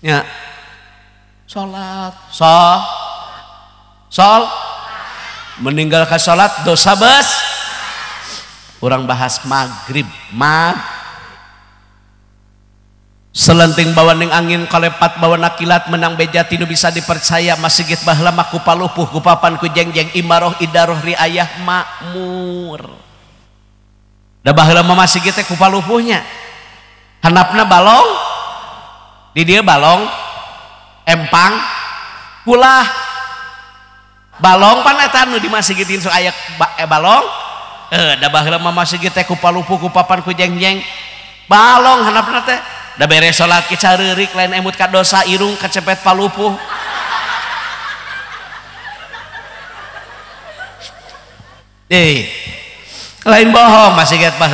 Speaker 1: Ya. Salat, sol. Sol. Meninggalkan salat dosa bes. Orang bahas maghrib, mag. Selenting bawa neng angin kalepat bawa nakilat menang beja tidak bisa dipercaya masigit bahla maku palupuh kupapan ku jeng jeng. imaroh idaroh riayah makmur. Dah bahla mama sigit teh kupalupuhnya. Hanapna balong, dia balong empang pula balong pantan dimasdin aya eh, balong eh, palup papan ku jengjeng balongre salat lain embut dosa irung kacepet palupuh de lain bohong masih get pa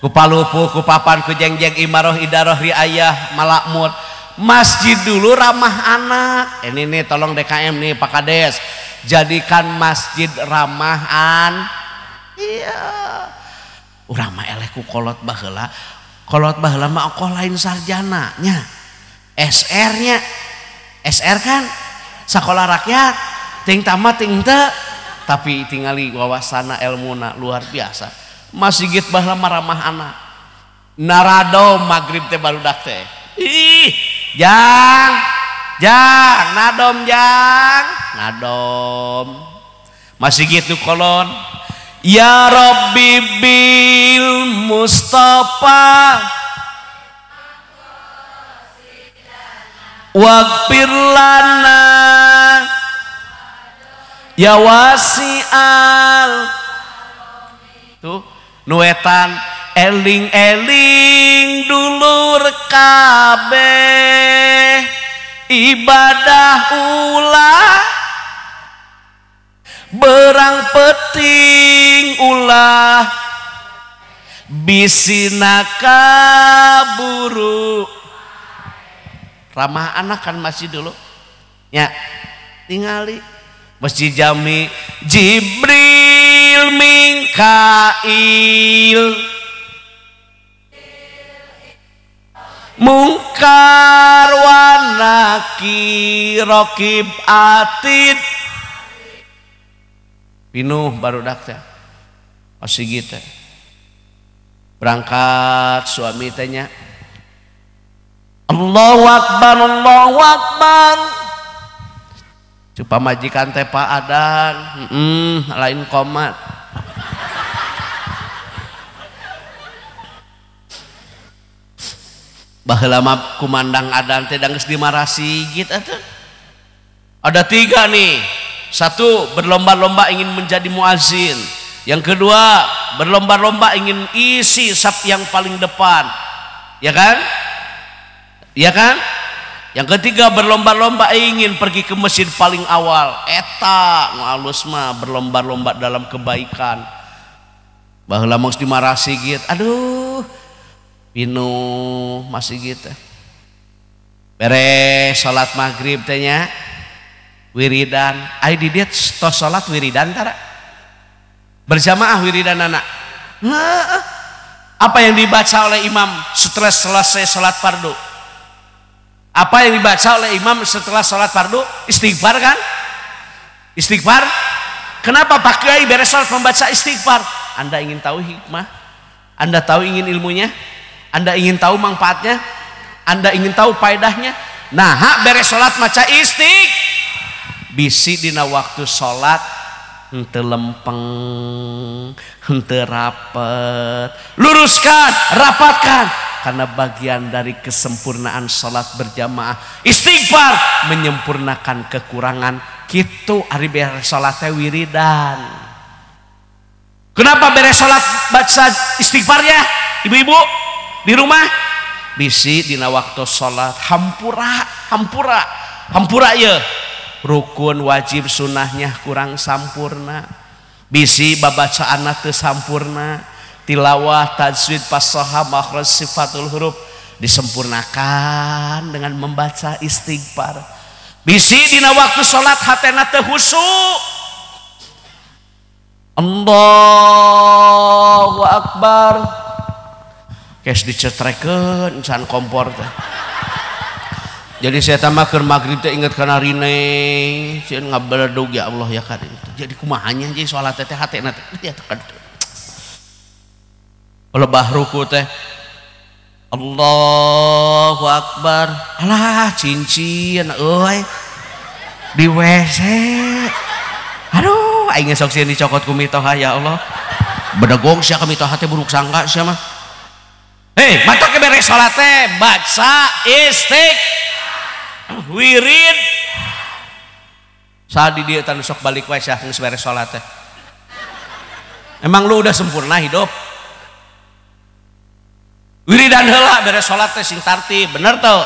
Speaker 1: kupalupu kupapan kujengjeng imaroh idaroh riayah malakmut masjid dulu ramah anak ini eh, nih tolong DKM nih Pak Kades jadikan masjid ramahan iya urama mah eleh kolot baheula kolot baheula mah okoh lain sarjana nya SR nya SR kan sekolah rakyat ting tamat ting te tapi tingali wawasana ilmu luar biasa masjid bahlah maramah anak narado maghrib teh baru dak teh ih jang jang nadom jang nadom masih gitu kolon ya Robbi bil Mustafa wakfir lana ya wasi'al tuh nuetan eling-eling dulur kabeh ibadah ulah berang peting ulah bisinaka buru ramah anak kan masih dulu ya tingali masjid jami Jibril ming Mikail mungkar wanaki rokib atid pinuh baru dakta masih gitu berangkat suami tanya Allahu Akbar Allahu Akbar Cupa majikan teh Pak Adan, mm -mm, lain komat. bahlama kumandang adan teh dimarasi gitu ada tiga nih satu berlomba-lomba ingin menjadi muazin yang kedua berlomba-lomba ingin isi sab yang paling depan ya kan ya kan yang ketiga berlomba-lomba ingin pergi ke mesin paling awal eta ngalus mah berlomba-lomba dalam kebaikan bahwa lamun dimarasi gitu aduh Pino masih gitu beres salat maghrib tanya wiridan Ayo di dia salat wiridan tara berjamaah wiridan anak nah, apa yang dibaca oleh imam setelah selesai sholat fardu apa yang dibaca oleh imam setelah sholat fardu istighfar kan istighfar kenapa Pak Kiai beres salat membaca istighfar Anda ingin tahu hikmah Anda tahu ingin ilmunya anda ingin tahu manfaatnya? Anda ingin tahu faedahnya? Nah, hak beres salat maca istiq. Bisi dina waktu salat henteu lempeng, henteu rapet. Luruskan, rapatkan karena bagian dari kesempurnaan salat berjamaah istighfar menyempurnakan kekurangan gitu hari beres salat wiridan kenapa beres salat baca istighfarnya ibu-ibu di rumah bisi Dina waktu salat hampura Hampura hampur ye rukun wajib sunnahnya kurang sempurna bisi babaca anak kehampurna tilaahtajwid pasohamahro sifattul huruf disempurnakan dengan membaca istighfar bisi Dina waktu salat hatsukakakbar Kes dicetreken insan kompor teh jadi saya tambah ke maghrib teh ingat karena rine sih ngabeledog ya Allah ya kan jadi kumahanya jadi sholat teh hati nanti ya kan lebah ruku teh Allahu Akbar Allah cincin euy di WC aduh ingin saksi yang dicokot ku ya Allah bedegong siapa ka mitoha buruk sangka siapa. Hei, mata ke salat teh baca istiq wirid saat di dia tan sok balik wes ya geus beres Emang lu udah sempurna hidup? Wiridan heula beres salat sing tarti bener tau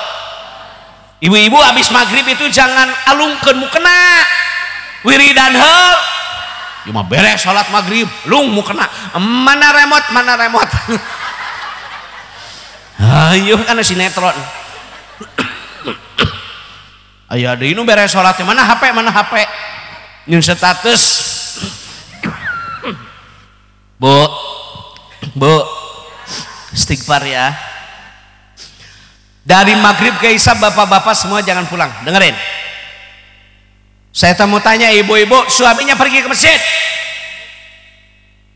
Speaker 1: Ibu-ibu abis maghrib itu jangan alungkan mukena. Wiridan heul cuma beres sholat maghrib, lung mukena. Mana remote, mana remote. (laughs) ayo ah, iya, karena sinetron ayo ada ini beres sholat mana HP mana HP ini status bu bu istighfar ya dari maghrib ke isab bapak-bapak semua jangan pulang dengerin saya mau tanya ibu-ibu suaminya pergi ke masjid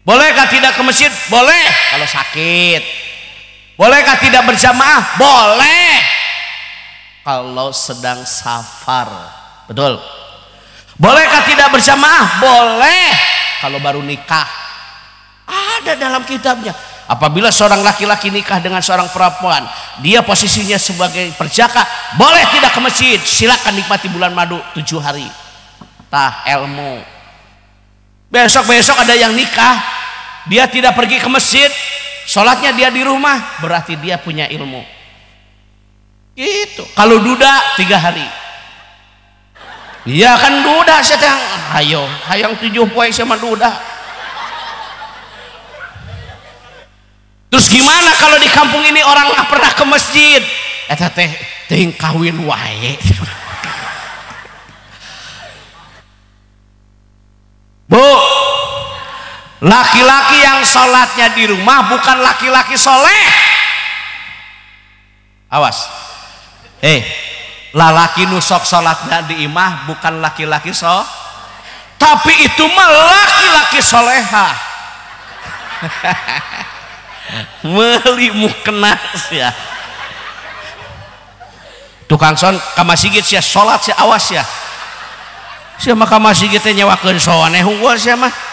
Speaker 1: bolehkah tidak ke masjid boleh kalau sakit Bolehkah tidak berjamaah? Boleh. Kalau sedang safar. Betul. Bolehkah tidak berjamaah? Boleh. Kalau baru nikah. Ada dalam kitabnya. Apabila seorang laki-laki nikah dengan seorang perempuan, dia posisinya sebagai perjaka, boleh tidak ke masjid? Silakan nikmati bulan madu tujuh hari. Tah ilmu. Besok-besok ada yang nikah, dia tidak pergi ke masjid, Sholatnya dia di rumah, berarti dia punya ilmu. Itu. Kalau duda tiga hari. Iya kan duda setang. Ayo, hayang tujuh poin sama duda. Terus gimana kalau di kampung ini orang nggak pernah ke masjid? Eh teh ting kawin wae. Bu, laki-laki yang sholatnya di rumah bukan laki-laki soleh awas eh hey, lalaki nusok sholatnya di imah bukan laki-laki so tapi itu mah laki-laki soleha (laughs) melimu kena ya tukang son kama sigit sih sholat sih awas ya sih maka masih gitu nyewakan sholatnya hukum sih mah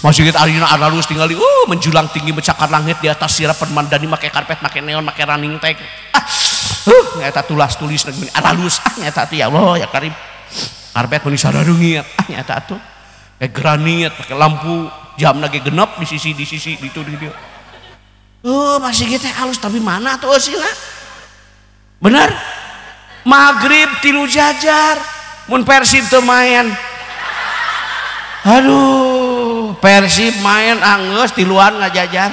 Speaker 1: Masjid Arina Aralus tinggal di, uh, menjulang tinggi mencakar langit di atas sirap mandani pakai karpet, pakai neon, pakai running tag. Ah, uh, nyata tulas tulis negeri Aralus, ah nyata tuh ya Allah ya Karim. Karpet meni sararungi, ah nyata tuh. Kayak granit, pakai lampu, jam lagi genap di sisi di sisi di itu di dia. oh masih kita gitu, halus tapi mana tuh sih lah? Benar? Maghrib tilu jajar, mun persib temayan. Aduh, Persib main angus di luar nggak jajar.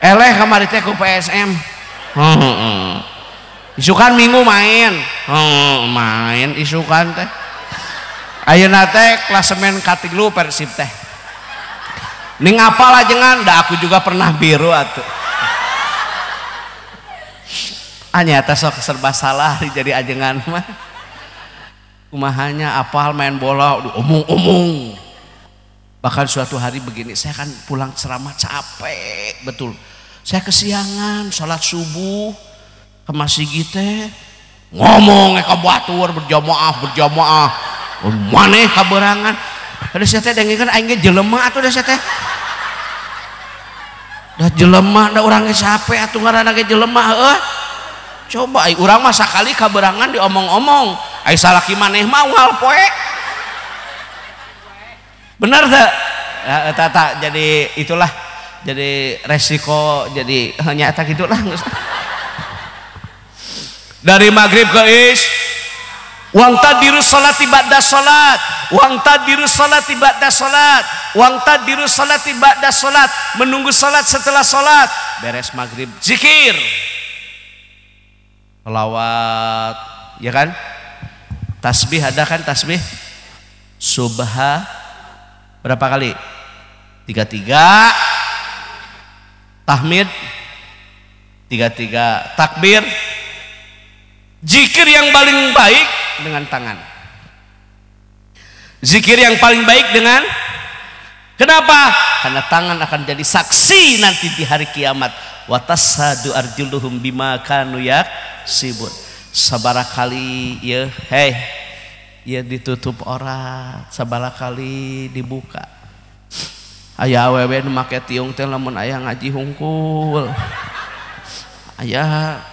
Speaker 1: eleh kemarin teh ku PSM hmm. isukan minggu main hmm, main isukan teh Ayo teh klasemen katilu Persib teh ning apalah jengan da aku juga pernah biru atuh hanya ah, atas sok serba salah jadi ajengan mah kumahanya apal main bola omong-omong Bahkan suatu hari begini, saya kan pulang ceramah capek betul. Saya kesiangan, sholat subuh, ke masjid gitu, ngomong ke batur berjamaah berjamaah, oh, mana kaberangan. Ada saya teh dengerin aingnya jelema atau ada saya teh. Dah jelema, dah orangnya capek atau ada lagi jelema eh Coba ih orang masa kali kaberangan diomong-omong. Ai salaki maneh mah wal poe benar tak ya, eh, tak jadi itulah jadi resiko jadi eh, nyata gitulah dari maghrib ke is wang tadiru salat ibadah salat wang tadiru salat ibadah salat wang tadiru salat ibadah salat menunggu salat setelah salat beres maghrib zikir pelawat ya kan tasbih ada kan tasbih subha Berapa kali? Tiga tiga. Tahmid. Tiga tiga. Takbir. Zikir yang paling baik dengan tangan. Zikir yang paling baik dengan Kenapa? Karena tangan akan jadi saksi nanti di hari kiamat. Watasadu arjuluhum bima kanu yak ya, hei ditutup ora sabalah kali dibuka ayaah we makeung aya ngaji hungkul ayaah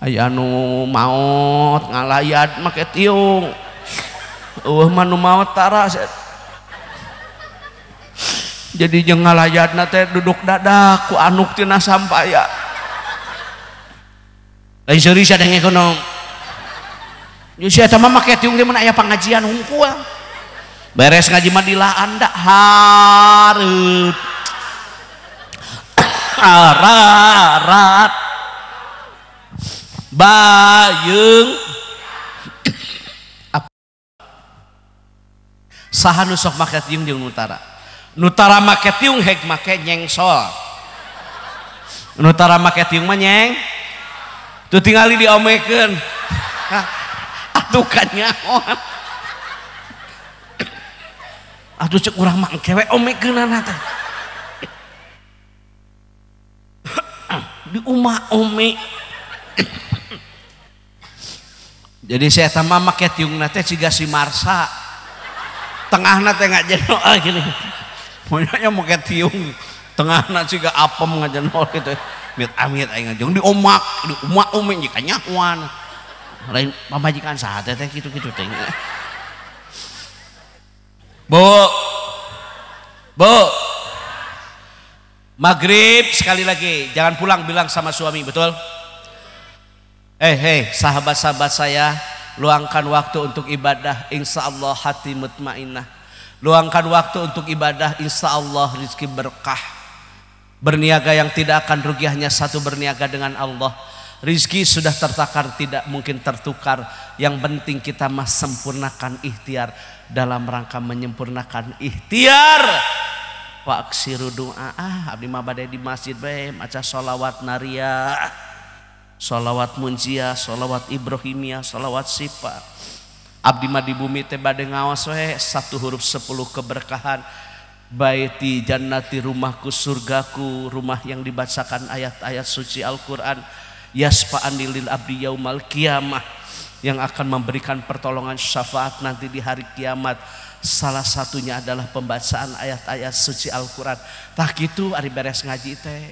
Speaker 1: aya anu maut ngalayat makeung uh man maut jadi je ngalay duduk dada ku anuktinas ya Jadi saya mah makai tiung dia aya pengajian hungkul. Beres ngaji madilah anda harut. Ararat. bayung Saha nusok sok tiung nutara. Nutara make tiung hek make nyengsol. Nutara make tiung menyeng nyeng. Tuh tinggali omeken dukannya oh. aduh cek kurang mah kewe omekeunana eh, oh, teh di umah ome eh. jadi saya tambah make tiung nate ciga si marsa tengah nate nggak jenol ah, gini punyanya make tiung tengah nate ciga apem nggak jenol gitu mit amit ah, aing ngajung di omak di umak ome eh, nyikanya nyahuan lain pemajikan saat, teh gitu-gitu teh. Bu. Bu. Maghrib sekali lagi, jangan pulang bilang sama suami, betul? Eh, hey, hey, sahabat-sahabat saya, luangkan waktu untuk ibadah, insya Allah hati mutmainah. Luangkan waktu untuk ibadah, insya Allah rizki berkah. Berniaga yang tidak akan rugi hanya satu berniaga dengan Allah Rizki sudah tertakar tidak mungkin tertukar. Yang penting kita mah sempurnakan ikhtiar dalam rangka menyempurnakan ikhtiar. Pak siru doa ah abdi mabadai di masjid bae maca sholawat naria Sholawat munjia Sholawat ibrahimia Sholawat sipa abdi mah di bumi tebade badai ngawas we satu huruf sepuluh keberkahan baiti jannati rumahku surgaku rumah yang dibacakan ayat-ayat suci Al-Qur'an Yaspa anilil abdi yaumal kiamah yang akan memberikan pertolongan syafaat nanti di hari kiamat salah satunya adalah pembacaan ayat-ayat suci Al-Quran tak gitu hari beres ngaji teh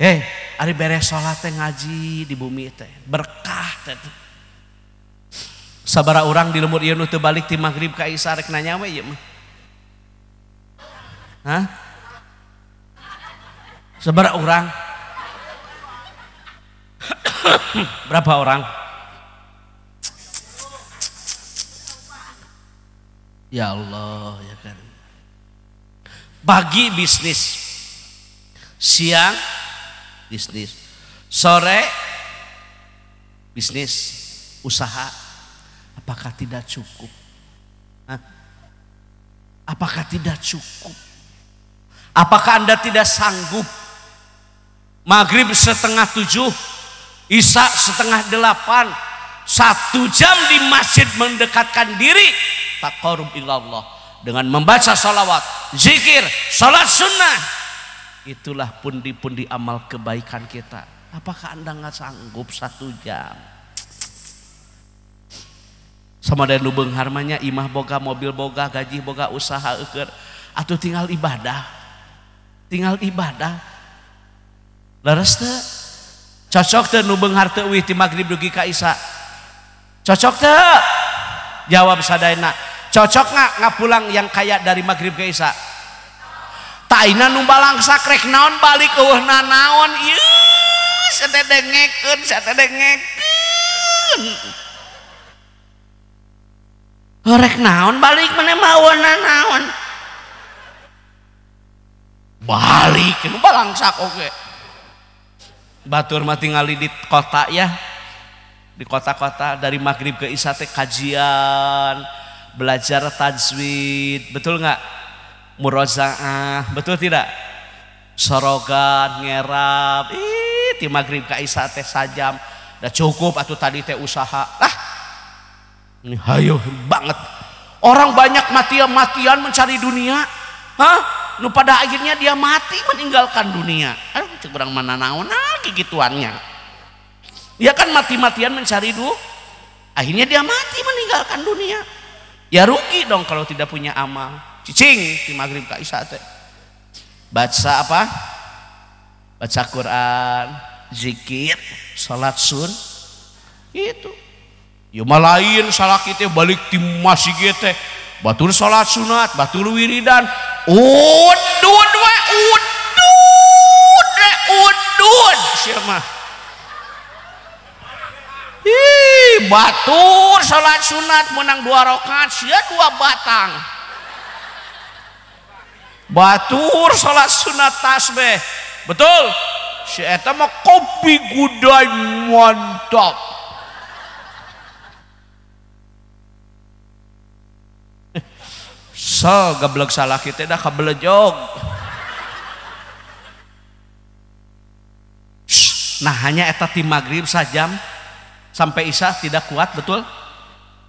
Speaker 1: eh hari beres sholat teh ngaji di bumi teh berkah teh sabara orang di lembur ieu teu balik di maghrib ke isya rek nanya we ieu mah hah sabara orang Berapa orang? Ya Allah, ya kan. Pagi bisnis, siang bisnis, sore bisnis, usaha. Apakah tidak cukup? Hah? Apakah tidak cukup? Apakah Anda tidak sanggup? Maghrib setengah tujuh, Isa setengah delapan satu jam di masjid mendekatkan diri tak takorub ilallah dengan membaca salawat, zikir, salat sunnah. Itulah pundi-pundi amal kebaikan kita. Apakah anda nggak sanggup satu jam? Sama dengan lubeng harmanya imah boga, mobil boga, gaji boga, usaha eker. Atau tinggal ibadah. Tinggal ibadah. Laras cocok teh nu beunghar teu wih ti magrib dugi ka isya cocok teu jawab sadayana cocok nggak pulang yang kaya dari magrib ke isya taina nu balangsak rek naon balik eueuhna naon ieu satedengekeun satedengekeun rek naon balik mana mawana naon balik nu balangsak oke okay. Batur mah tingali di kota ya. Di kota-kota dari maghrib ke isya kajian, belajar tajwid, betul nggak? Murozaah, betul tidak? Sorogan, ngerap, ih di maghrib ke isya teh sajam, udah cukup atau tadi teh usaha. Ah, ini hayo banget. Orang banyak mati-matian mencari dunia. Hah? nu pada akhirnya dia mati meninggalkan dunia aduh kurang mana naon lagi gituannya dia kan mati-matian mencari duit akhirnya dia mati meninggalkan dunia ya rugi dong kalau tidak punya amal cicing di maghrib kak isya baca apa baca Quran zikir salat sun itu ya lain salah kita balik tim masih gitu Batur salat sunat batuwiridan Batur salat sunat menang dua rakasisia dua batang Batur salat sunat tasbih betul mau gudaok so gablek salah kita dah kabelejog nah hanya eta tim maghrib sajam sampai isya tidak kuat betul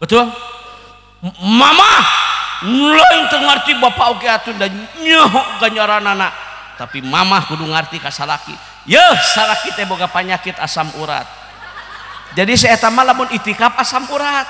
Speaker 1: betul mama mulai ngerti bapak oke atuh dan nyoh ganjaran anak tapi mama kudu ngerti kasalaki ya salah kita boga penyakit asam urat jadi saya si lamun itikaf asam urat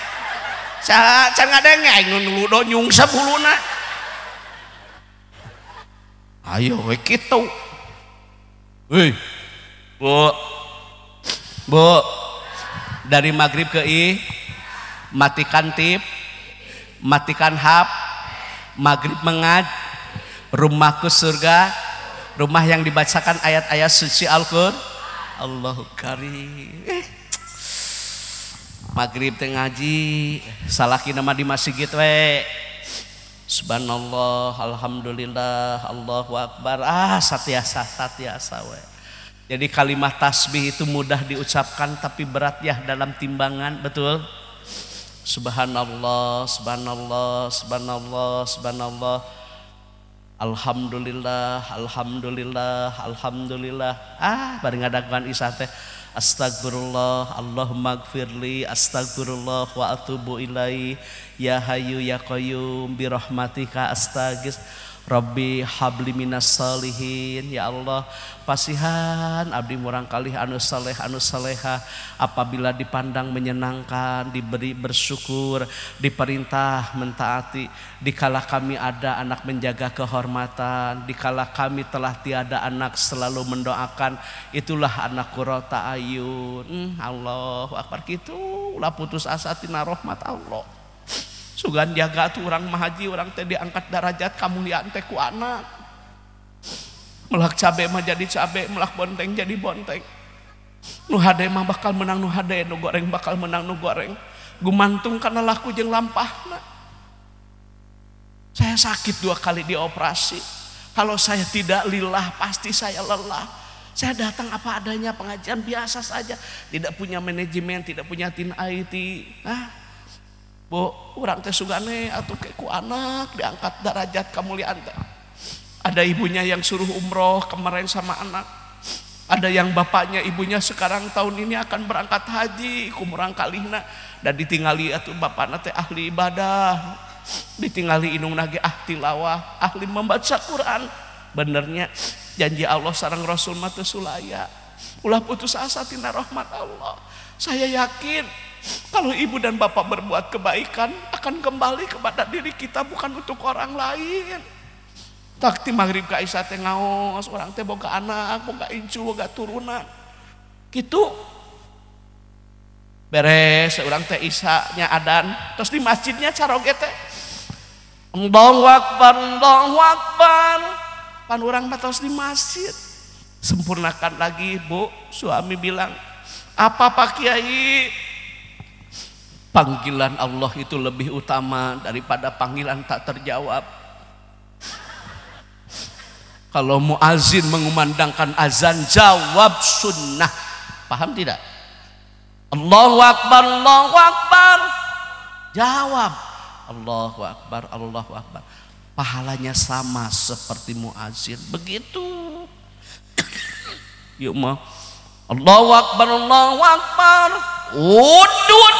Speaker 1: saya nggak ada Ayo kita Hei. Bu. Bu. Dari maghrib ke i. Matikan tip. Matikan hap. Maghrib mengad. Rumahku surga. Rumah yang dibacakan ayat-ayat suci Al-Quran. Allahu Karim. Maghrib teh ngaji salaki nama di masjid we subhanallah alhamdulillah Allahu akbar ah satiasa satiasa we jadi kalimat tasbih itu mudah diucapkan tapi berat ya dalam timbangan betul subhanallah subhanallah subhanallah subhanallah alhamdulillah alhamdulillah alhamdulillah ah bareng ngadakuan isate teh Astagfirullah, Allahumma gfirli, astagfirullah wa atubu ilaih. Ya hayu ya qayyum birahmatika astagfirullah Rabbi habli minas salihin ya Allah pasihan abdi murang kali anu saleh anu saleha apabila dipandang menyenangkan diberi bersyukur diperintah mentaati dikala kami ada anak menjaga kehormatan dikala kami telah tiada anak selalu mendoakan itulah anak kurota ayun hmm, Allah akbar gitu ulah putus asa tina rahmat Allah Sugan jaga tuh orang mahaji, orang teh diangkat derajat lihat teh ku anak. Melak cabe mah jadi cabe, melak bonteng jadi bonteng. Nu hade mah bakal menang nu hade, nu goreng bakal menang nu goreng. Gumantung karena laku lampah nak Saya sakit dua kali dioperasi. Kalau saya tidak lillah pasti saya lelah. Saya datang apa adanya pengajian biasa saja, tidak punya manajemen, tidak punya tim IT. Nah, Bu, orang teh sugane atau keku anak diangkat derajat kemuliaan teh. Ada ibunya yang suruh umroh kemarin sama anak. Ada yang bapaknya ibunya sekarang tahun ini akan berangkat haji kumurang kalihna dan ditinggali atau bapak nate ahli ibadah. Ditinggali inung nage ah tilawah, ahli membaca Quran. Benernya janji Allah sarang Rasul mata sulaya. Ulah putus asa tina rahmat Allah. Saya yakin kalau ibu dan bapak berbuat kebaikan akan kembali kepada diri kita bukan untuk orang lain takti magrib Kais orang anak nggak incu nggak turunan gitu beres seorangnya Ad terus masjidnya cara masjid sempurnakan lagi Bu suami bilang apa- Pak Kyai Panggilan Allah itu lebih utama daripada panggilan tak terjawab. Kalau muazin mengumandangkan azan, jawab sunnah. Paham tidak? Allahu Akbar, Allahu Akbar. Jawab. Allahu Akbar, Allahu Akbar. Pahalanya sama seperti muazin. Begitu. (coughs) Yuk mau. Allahu Akbar, Allahu Akbar. Udud.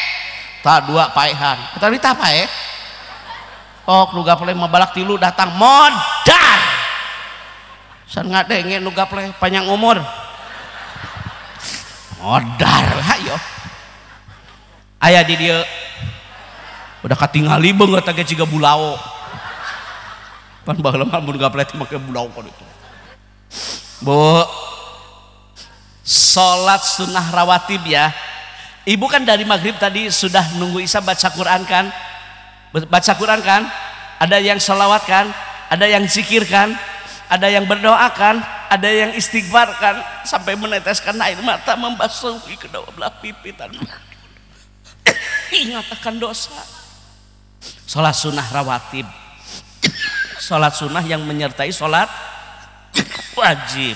Speaker 1: tak dua paehan kita berita apa ya oh nuga play mabalak tilu datang modar san ingin nuga play panjang umur modar hayo ayah di dia
Speaker 2: udah katingali banget
Speaker 1: agak ciga bulao pan baheula pun nuga gaple teh make bulao kan itu bu salat sunnah rawatib ya Ibu kan dari maghrib tadi sudah nunggu Isa baca Quran kan? Baca Quran kan? Ada yang selawat kan? Ada yang zikir kan? Ada yang berdoa kan? Ada yang istighfar kan? Sampai meneteskan air mata membasuhi kedua belah pipi dan (coughs) mengatakan dosa. Sholat sunnah rawatib. sholat sunnah yang menyertai sholat (coughs) wajib.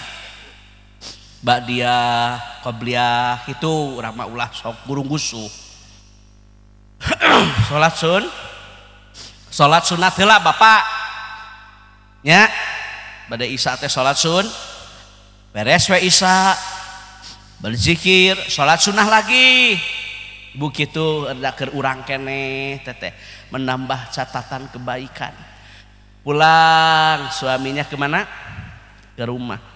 Speaker 1: Mbak kau Qobliyah itu rama ulah sok burung gusu. Salat (clears throat) sun. Salat sunat lah Bapak. Ya. pada Isa teh salat sun. Beres we Isa. Berzikir, salat sunah lagi. Begitu keur urang kene teteh menambah catatan kebaikan. Pulang suaminya kemana? Ke rumah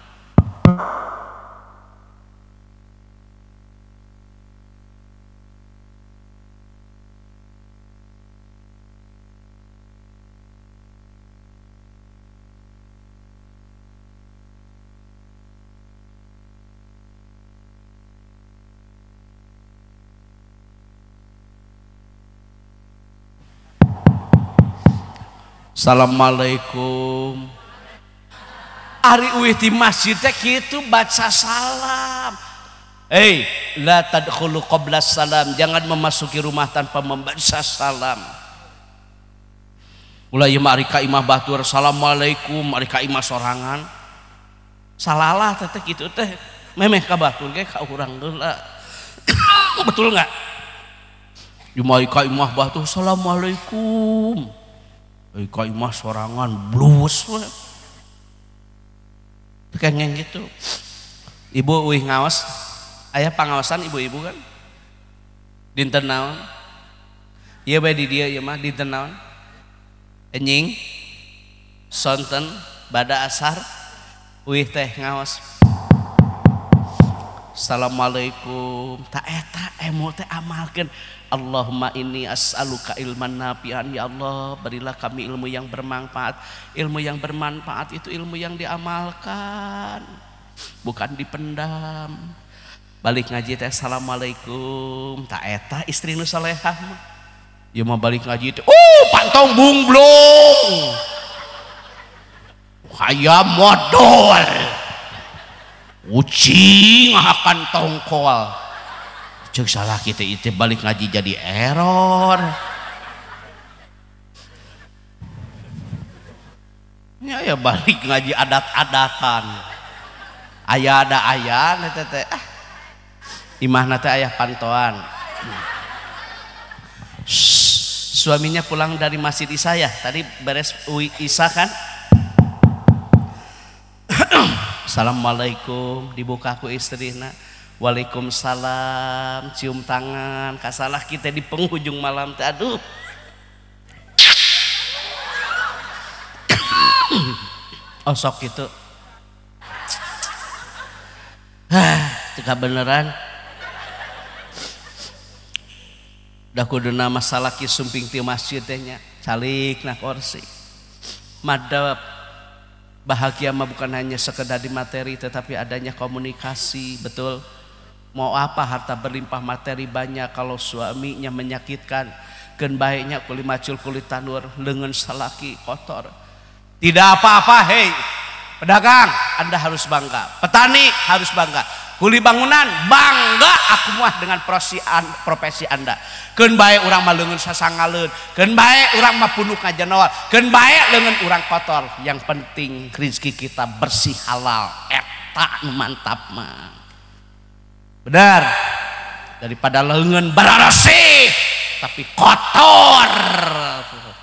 Speaker 1: Assalamualaikum Ari uih di masjid teh gitu baca salam Hei, la tadkhulu qabla salam. Jangan memasuki rumah tanpa membaca salam. Ulah Marika mah ari ka imah batur assalamualaikum ari ka imah sorangan. Salalah teteh gitu teh memeh ka batur ge ka urang heula. (coughs) Betul enggak? Jumai ka imah batur assalamualaikum. Eh, gitu ibu uhih ngawas ayaah panwasan ibu-ibu kan dinten naon ya diamah di tenun enjingten bad asarih teh ngawas Assalamualaikum taeta eh, em eh, amalken Allahumma ini as'aluka ilman nafi'an ya Allah berilah kami ilmu yang bermanfaat ilmu yang bermanfaat itu ilmu yang diamalkan bukan dipendam balik ngaji teh assalamualaikum tak eta istri nu salehah ya mau balik ngaji teh uh pantong bungblong kaya modal ucing akan tongkol cek salah kita itu balik ngaji jadi error ya ya balik ngaji adat-adatan ayah ada ayah nete nah, teh ah. imah nete nah, ayah pantauan. suaminya pulang dari masjid isya ya? tadi beres isa kan (coughs) Assalamualaikum dibuka aku istri nak Waalaikumsalam, cium tangan. Kasalah kita di penghujung malam. Aduh. (coughs) Osok gitu. Hah, teka beneran. Da kuduna masalah ki sumping ti masjid tehnya. Calik na Madap bahagia mah bukan hanya sekedar di materi tetapi adanya komunikasi, betul? Mau apa harta berlimpah materi banyak kalau suaminya menyakitkan. Ken baiknya kulit macul kulit tanur lengan selaki kotor. Tidak apa-apa hei pedagang anda harus bangga. Petani harus bangga. Kuli bangunan bangga aku mah dengan profesi, anda. Ken baik orang mah lengan sasangalun. Ken baik orang mah punuk ngajanawal. Ken baik lengan orang kotor. Yang penting rezeki kita bersih halal. Eta mantap mah benar daripada lengan berarasi tapi kotor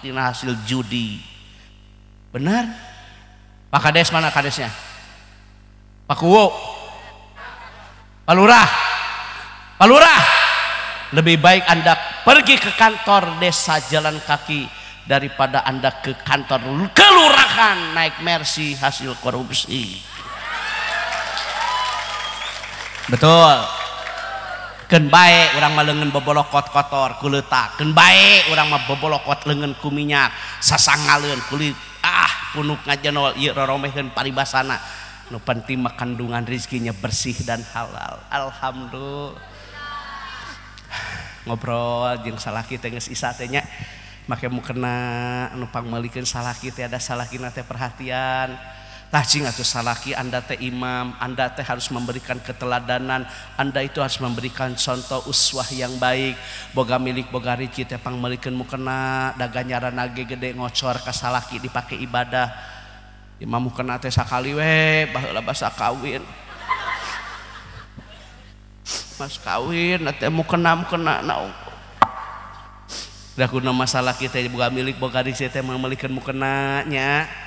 Speaker 1: tina hasil judi benar Pak Kades mana Kadesnya Pak Kuwo Pak Lurah Pak Lurah lebih baik anda pergi ke kantor desa jalan kaki daripada anda ke kantor kelurahan naik mercy hasil korupsi punya betulken met kotorkulken lekuminya sa nga kulit ah punuh dani nupen makandungan rezekinya bersih dan hal-al Alhamdulil ngobrolng salah kita isatanya makamu kena numpang mein salah kita ada salahkin na perhatian Tajing atau salaki anda teh imam, anda teh harus memberikan keteladanan, anda itu harus memberikan contoh uswah yang baik. Boga milik boga rici teh pang melikeun mukena, daganyaran nage gede ngocor ka salaki dipakai ibadah. Imam ya mukena teh sakali we, baheula basa kawin. Mas kawin teh mukena mukena naung Dah kuna masalah kita boga milik boga rici teh memelikeun mukenanya. nya.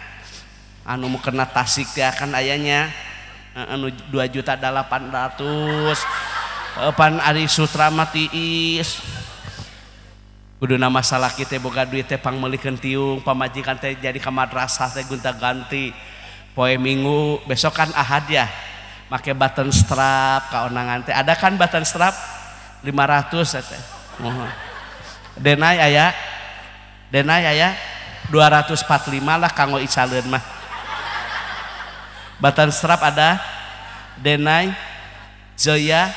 Speaker 1: anu mukenna tasik ya akan ayahnya anu 2 juta 800pan Ari Sutra matiis udahna masalah kita bobuka duit tepang melikken tiung pemajikan teh jadi kamadrasah teh Gunta ganti poie Minggu besokan Ahad ya make batten strap kau na nganti ada kan batan strap 500 De aya Dena aya 245lah kanggo isalin mah Batan Serap ada Denai, Zoya,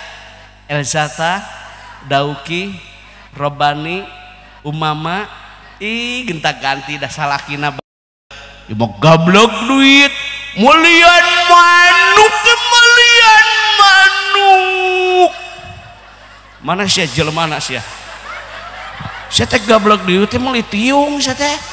Speaker 1: Elzata, Dauki, Robani, Umama, ih genta ganti dah salah Ya mau gablok duit, mulian manuk, Kemulian manuk. Mana sih jelma mana sih? Saya teh gablok duit, teh mau tiung saya teh.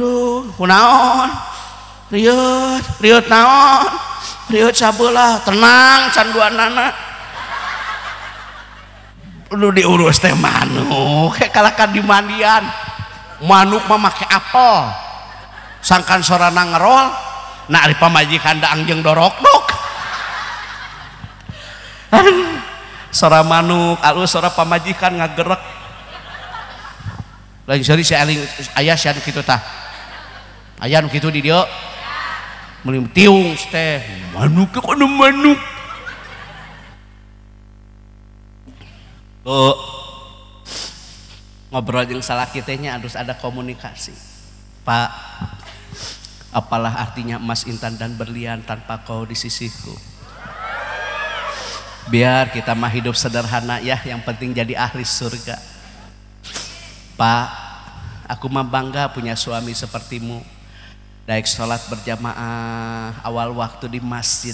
Speaker 1: on tenang can diurus Oke kan di manuk memakai apa sangkan suara nangerol pamajikan dang sora manuk suara pamajikan ngagerk lagi sorry saya aya gitu ta aya nu kitu di dieu melim tiung teh manuk ke kono manuk Oh. ngobrol jeung salaki nya harus ada komunikasi Pak apalah artinya emas intan dan berlian tanpa kau di sisiku biar kita mah hidup sederhana ya yang penting jadi ahli surga Pak aku mah bangga punya suami sepertimu Daik sholat berjamaah awal waktu di masjid.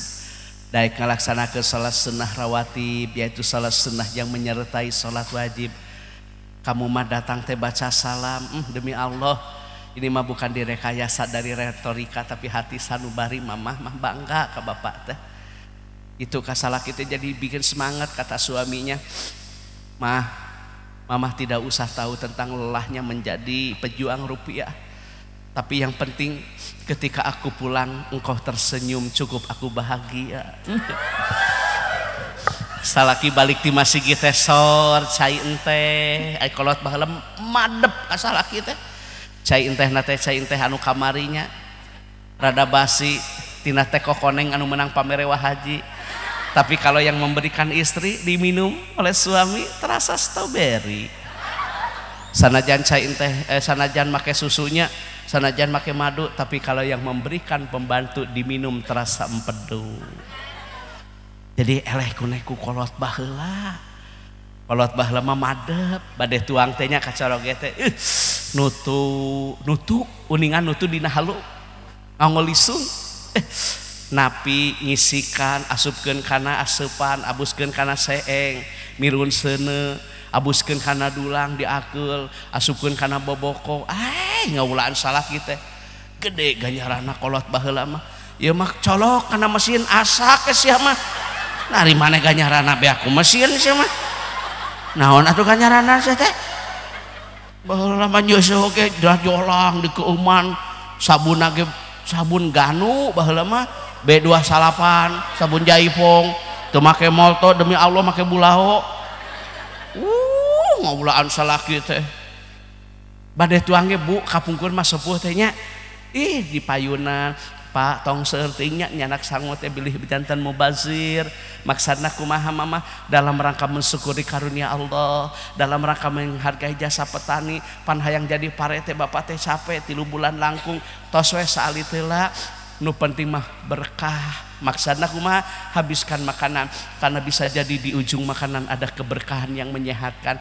Speaker 1: Daik melaksanakan sholat sunnah rawatib yaitu sholat sunnah yang menyertai sholat wajib. Kamu mah datang teh baca salam hmm, demi Allah. Ini mah bukan direkayasa dari retorika tapi hati sanubari mamah mah bangga ke bapak teh. Itu kasalah kita jadi bikin semangat kata suaminya. Mah, mamah tidak usah tahu tentang lelahnya menjadi pejuang rupiah tapi yang penting ketika aku pulang engkau tersenyum cukup aku bahagia. Salaki balik di masih teh sor cai ente ai kolot baheula madep ka kita. teh. Cai ente nate cai ente anu kamarinya rada basi tina teh koneng anu menang pamerewah haji. Tapi kalau yang memberikan istri diminum oleh suami terasa strawberry. Sanajan cai ente eh, sanajan make susunya punyajan make madu tapi kalau yang memberikan pembantuk diminum terasa emppeduh jadihlama bad tuangnya kacaingantu nabi eh, ngiisikan asupken karena asupan abusken karena seeg mirun sene dan tinggal Abuskenkana dulang diakul asukunkana bobkoan salah kita gede ganya rantlamacolok karena mesin asa kemat na mananya ranakku mesin naonuhnya ranlong di keuman sabun sabun ganulama B2 salapan sabun jaipung kemakai malto demi Allah make bulahho ngaulaan salaki teh badai tuangnya bu kapungkur mas sepuh tehnya ih di payunan pak tong sertinya nyanak sanggup teh bilih bejantan mubazir aku kumaha mama dalam rangka mensyukuri karunia Allah dalam rangka menghargai jasa petani yang jadi parete bapak teh capek tilu bulan langkung toswe saali tela nu penting mah berkah maksudnya aku mah habiskan makanan karena bisa jadi di ujung makanan ada keberkahan yang menyehatkan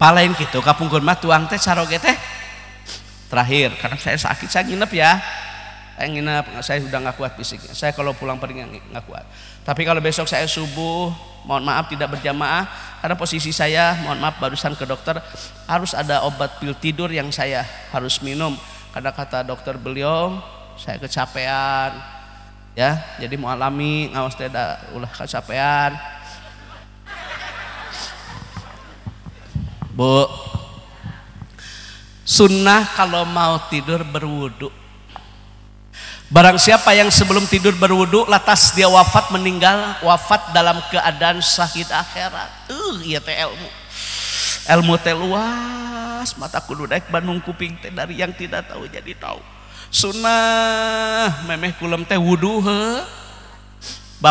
Speaker 1: palain gitu kapungkur mah tuang teh saroge teh terakhir karena saya sakit saya nginep ya saya nginep saya sudah nggak kuat fisiknya saya kalau pulang pergi nggak kuat tapi kalau besok saya subuh mohon maaf tidak berjamaah karena posisi saya mohon maaf barusan ke dokter harus ada obat pil tidur yang saya harus minum karena kata dokter beliau saya kecapean ya jadi mau alami ngawas tidak ulah kecapean Bu, sunnah kalau mau tidur berwudu. Barang siapa yang sebelum tidur berwudu, lantas dia wafat meninggal, wafat dalam keadaan sakit akhirat. Uh, iya teh ilmu. Ilmu teh luas, mata kudu naik bandung kuping teh dari yang tidak tahu jadi tahu. Sunnah memeh kulam teh wudu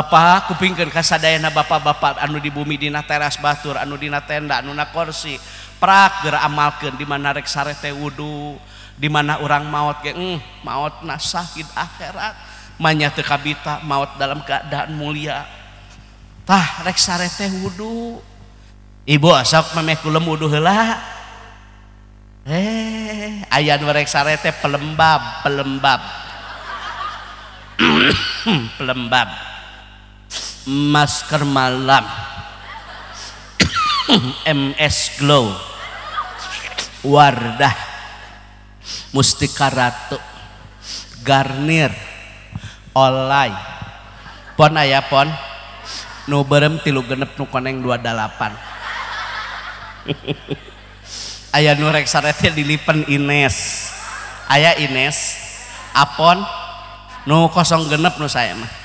Speaker 1: punya Bapak kupingkan kasadaana bapak-bapak anu di bumi Dinah teras Batur anudina tenda anuna korsi prager amalkan dimanarek sarete wudhu dimana urang maut ge maut nas sakit akhirat many kekabita maut dalam keadaan muliatah rekte wudhu Ibu as whu ayayan sate pellembab pellembab pellembab masker malam MS (coughs) Glow Wardah Mustika Ratu Garnier Olay Pon ayah pon Nu berem tilu genep nu koneng 28 (laughs) ayah nu rek dilipen Ines ayah Ines Apon nu kosong genep nu saya mah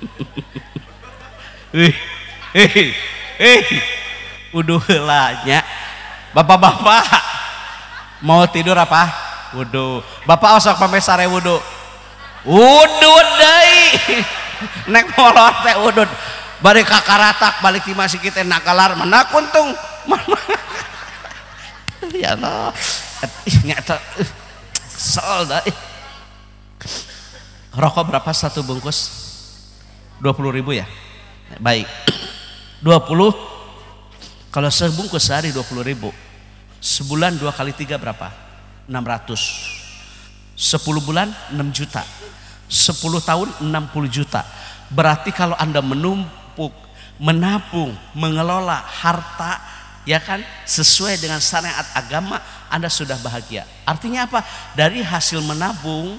Speaker 1: wudhu helanya bapak-bapak mau tidur apa wudhu bapak osok sare wudhu wudhu deui. nek molor teh wudhu balik kakaratak balik di masih kita nakalar mana kuntung ya Allah nyata soal dah rokok berapa satu bungkus 20 ribu ya Baik. 20 kalau sebungkus sehari 20 ribu. Sebulan dua kali tiga berapa? 600. 10 bulan 6 juta. 10 tahun 60 juta. Berarti kalau Anda menumpuk, menabung, mengelola harta ya kan sesuai dengan syariat agama Anda sudah bahagia. Artinya apa? Dari hasil menabung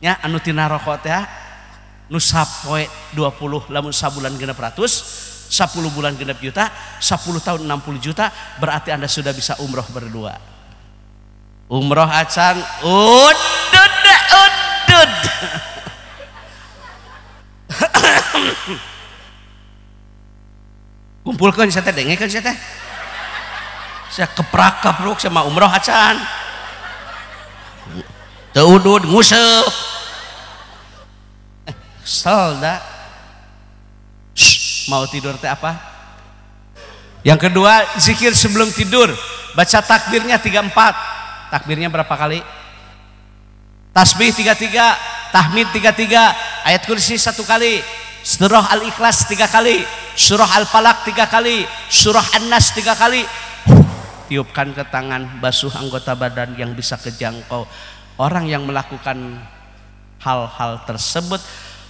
Speaker 1: ya anu rokok ya sapoe 20 lamun sabulan genep ratus 10 bulan genep juta 10 tahun 60 juta berarti anda sudah bisa umroh berdua umroh acan undud undud (coughs) kumpulkan saya teh denge saya teh saya keprak kepruk sama umroh acan teudud ngusep Solda. Shh, mau tidur teh apa? Yang kedua, zikir sebelum tidur. Baca takbirnya 34. Takbirnya berapa kali? Tasbih 33, tahmid 33, ayat kursi satu kali, surah al-ikhlas tiga kali, surah al palak tiga kali, surah an-nas tiga kali. tiupkan ke tangan basuh anggota badan yang bisa kejangkau. Orang yang melakukan hal-hal tersebut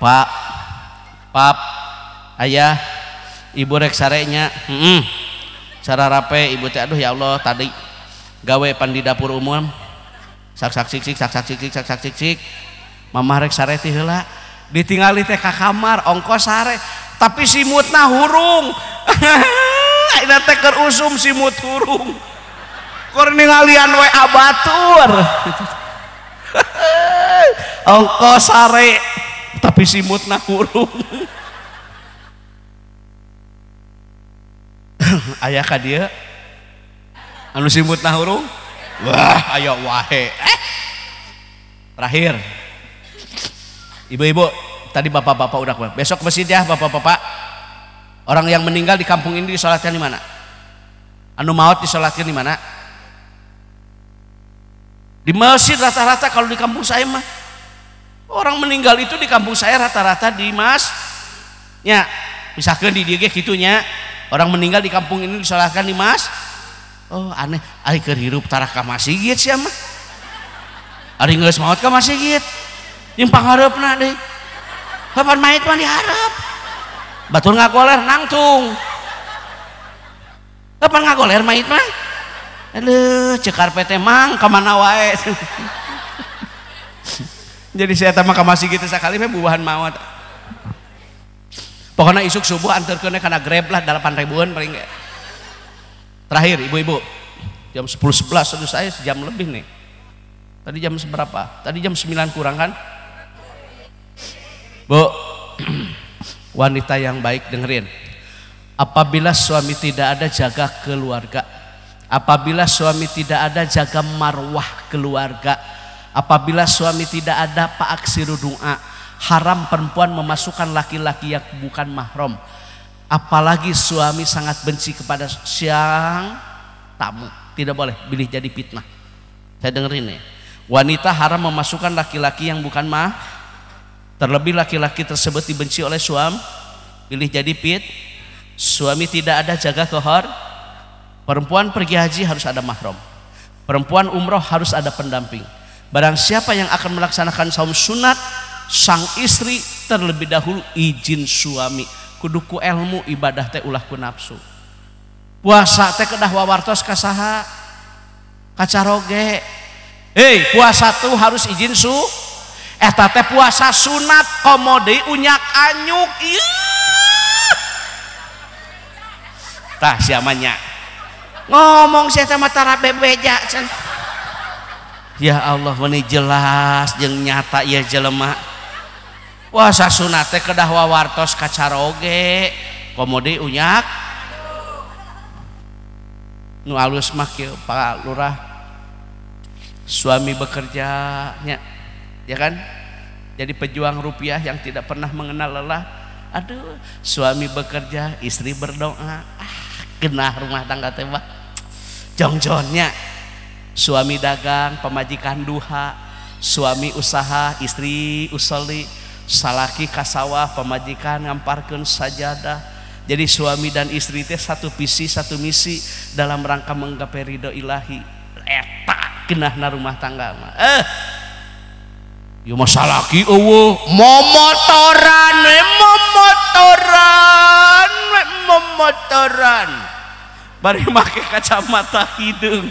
Speaker 1: punya Pak Pap ayaah ibu rek sarenya cara rapai ibuuti Aduh ya Allah tadi gawei pandidapur umum sak sakaksi sakcic mama rekreti hela ditingali TK kamar ongko sare tapi simutnahurrungker (laughs) simuthurning wa abatur (laughs) ongko sarenya tapi simut nak kurung (laughs) ayah kah dia anu simut nak wah ayo wahe eh. terakhir ibu-ibu tadi bapak-bapak udah keluar besok ke masjid ya bapak-bapak orang yang meninggal di kampung ini disolatkan di mana anu maut disolatkan di mana di masjid rata-rata kalau di kampung saya mah Orang meninggal itu di kampung saya rata-rata di mas ya misalkan di dia gitunya orang meninggal di kampung ini disalahkan di mas oh aneh ari keur hirup tarah ka masih gitu siapa? mah ari geus maot ka masih gitu yang nak deh kapan mait mah diharap batur ngagoler nangtung kapan ngagoler mait mah aduh cekar PT mang kemana wae (laughs) jadi saya tamak masih gitu sekali mah buahan mawat pokoknya isuk subuh antar kena karena grab lah delapan ribuan paling terakhir ibu-ibu jam sepuluh sebelas aduh saya sejam lebih nih tadi jam seberapa tadi jam sembilan kurang kan bu (clears throat) wanita yang baik dengerin apabila suami tidak ada jaga keluarga apabila suami tidak ada jaga marwah keluarga Apabila suami tidak ada, pak aksiru doa Haram perempuan memasukkan laki-laki yang bukan mahram. Apalagi suami sangat benci kepada siang tamu. Tidak boleh, pilih jadi fitnah. Saya dengerin ya. Wanita haram memasukkan laki-laki yang bukan mah. Terlebih laki-laki tersebut dibenci oleh suam, Pilih jadi pit. Suami tidak ada jaga kohor. Perempuan pergi haji harus ada mahram. Perempuan umroh harus ada pendamping. Barang siapa yang akan melaksanakan saum sunat, sang istri terlebih dahulu izin suami. Kuduku ilmu ibadah teh ulah ulahku nafsu. Puasa teh kedah wawartos kasaha. Kacaroge. Hei, puasa tuh harus izin su. Eh teh puasa sunat komode unyak anyuk. Iya. Tah siamanya. Ngomong siapa mata rabe beja Cen ya Allah ini jelas yang nyata ya jelema wah sunate kedahwa wartos kacaroge komode unyak nu alus makil pak lurah suami bekerjanya ya kan jadi pejuang rupiah yang tidak pernah mengenal lelah aduh suami bekerja istri berdoa ah genah rumah tangga tembak
Speaker 2: jongjonnya
Speaker 1: suami dagang pemajikan duha suami usaha istri usoli salaki kasawah pemajikan ngamparkan sajadah jadi suami dan istri teh satu visi satu misi dalam rangka menggapai ridho ilahi eta na rumah tangga mah eh ya masalaki eueuh momotoran we momotoran we momotoran bari make kacamata hidung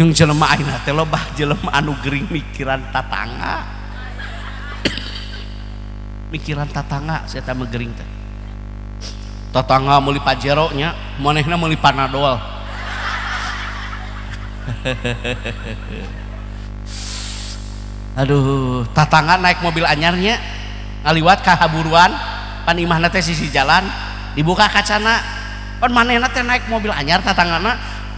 Speaker 1: yung jelema aina teh bah jelema anu gering mikiran tatangga mikiran tatangga saya tambah gering teh tatangga meuli pajero nya manehna meuli panadol (laughs) aduh tatangga naik mobil anyarnya ngaliwat ka haburuan pan imahna teh sisi jalan dibuka kacana pan manehna teh naik mobil anyar tatanggana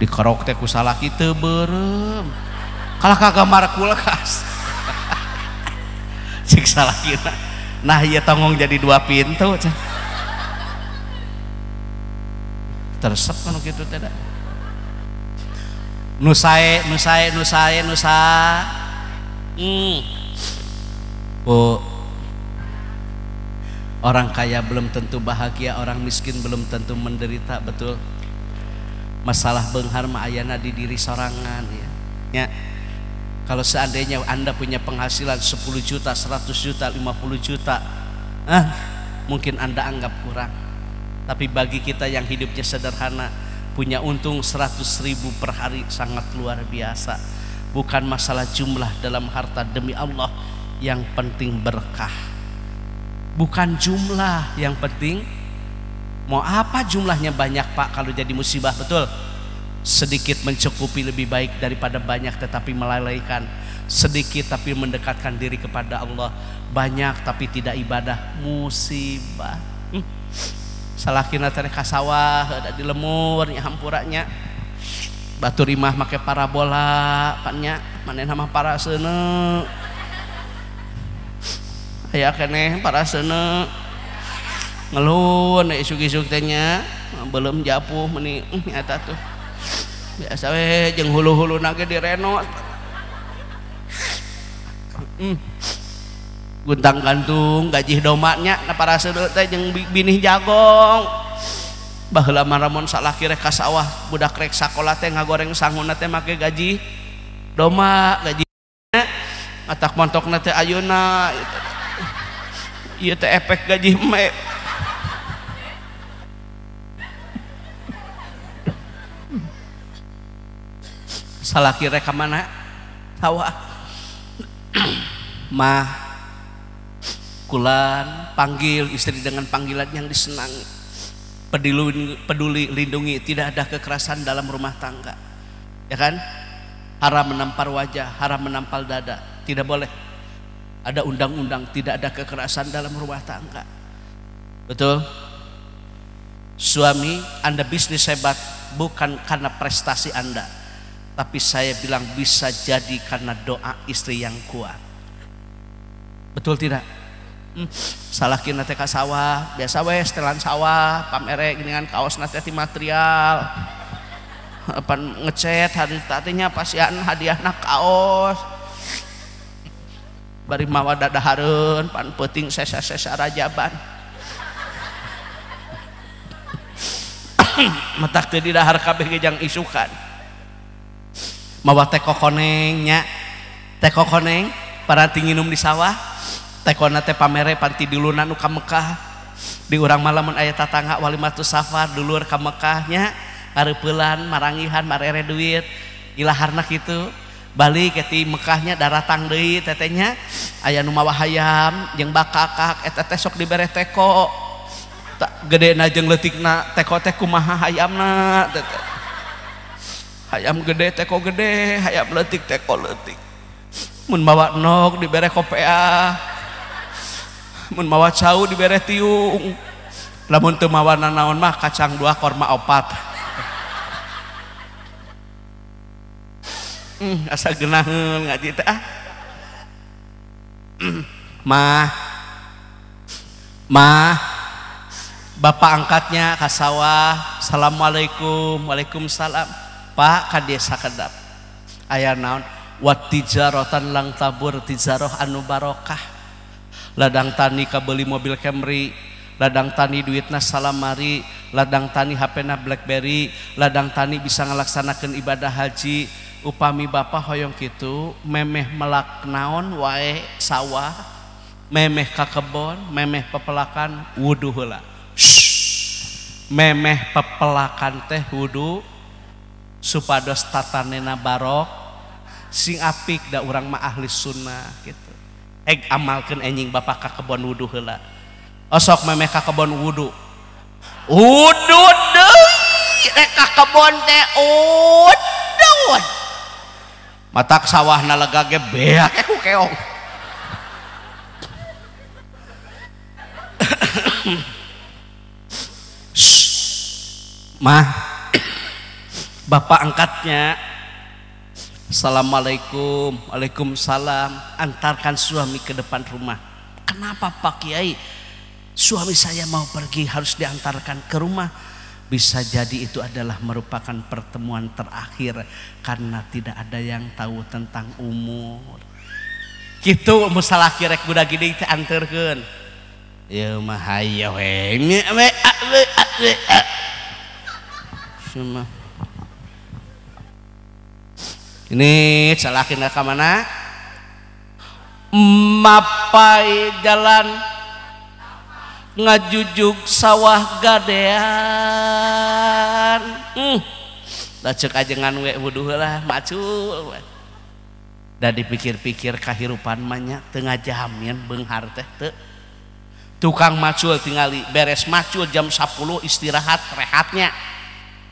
Speaker 1: dikerok teh kusalah kita berem kalah kagamar kulkas (laughs) cik salah kita nah iya tanggung jadi dua pintu tersep kan gitu tidak Nusai, nusai, nusai, nusa hmm. bu orang kaya belum tentu bahagia orang miskin belum tentu menderita betul masalah Bengharma Ayana di diri sorangan ya. ya. Kalau seandainya Anda punya penghasilan 10 juta, 100 juta, 50 juta, ah, mungkin Anda anggap kurang. Tapi bagi kita yang hidupnya sederhana, punya untung 100 ribu per hari sangat luar biasa. Bukan masalah jumlah dalam harta demi Allah, yang penting berkah. Bukan jumlah yang penting Mau apa jumlahnya banyak pak kalau jadi musibah betul? Sedikit mencukupi lebih baik daripada banyak tetapi melalaikan. Sedikit tapi mendekatkan diri kepada Allah. Banyak tapi tidak ibadah. Musibah. Hmm. salah teh kasawah sawah, ada di lemur, ya hampuranya. Batu rimah pakai parabola, pannya mana nama para sene. Aya kene para sene. un Sugisnya belum japuh men eh, tuh biasa jeng hulu-lu na di Reult hmm. guntanggantung gaji domaknya na para binih jagong Bah lama Ramon salaki reka sawah budakrek sakola ngagoreng sanguna make gaji doma gajinya attakoknate ayunautek gaji Ma salah kira mana tawa (clears throat) mah kulan panggil istri dengan panggilan yang disenang, peduli, peduli lindungi tidak ada kekerasan dalam rumah tangga ya kan haram menampar wajah haram menampal dada tidak boleh ada undang-undang tidak ada kekerasan dalam rumah tangga betul suami anda bisnis hebat bukan karena prestasi anda tapi saya bilang bisa jadi karena doa istri yang kuat. Betul tidak? Hmm, salah nate ka sawah, biasa weh setelan sawah, pamere gini kan kaos nanti material. Pan ngecet hari tatinya pasian nak kaos. Bari mawa Harun pan penting sesa-sesa rajaban. (coughs) Metak teu dahar kabeh jeung isukan. mawa teko konengnya teko koneng paratinginum di sawah tekona Tepame panti dulunanuka Mekkah di orangrang malaman ayat tatangga Wal Sfat dulu reka Mekkahnya Har pelan marangihan marere duit gilaharnak gitu Bali ketim Mekkahnya darah tangggri tetenya aya Numawahayam jengbakakaktesok diberre teko tak gede najengletikna teko tehhku maha ayamna ayam gede teko gede ayam letik teko letik mun mawa nok dibere kopea mun mawa cau dibere tiung lamun teu mawa nanaon mah kacang dua korma opat hmm, asa genaheun ngaji teh ah hmm, mah mah bapak angkatnya kasawah assalamualaikum waalaikumsalam punya Ka desa kedap aya naon watjarotan lang tabur tijaro Anu Barkah ladang tani kabelli mobil Camry ladang tani duit nas salamari ladang tani HPna blackberry ladang tani bisa melaksanakan ibadah haji upami ba Hoong gitu meeh melaknaon wae sawah meeh kakebon meeh pepelakan wudhula meeh pepelakan teh wudhu supados tatanena barok sing apik da urang mah ahli sunnah gitu eg amalkan enjing bapak ka kebon wudhu hela osok memeh ka kebon wudhu wudhu deh rek ka kebon teh wudhu matak sawah nala ge beak keku keong (coughs) mah bapak angkatnya Assalamualaikum, Waalaikumsalam Antarkan suami ke depan rumah Kenapa Pak Kiai Suami saya mau pergi harus diantarkan ke rumah Bisa jadi itu adalah merupakan pertemuan terakhir Karena tidak ada yang tahu tentang umur Gitu masalah kirek budak gini kita antarkan Ya mahaya Ya Semua ini celakin ke mana mapai jalan ngajujuk sawah gadean hmm. da cek ngan wek wuduh lah macul da dipikir-pikir kehidupan banyak tengah jamin benghar teh te. tukang macul tingali beres macul jam 10 istirahat rehatnya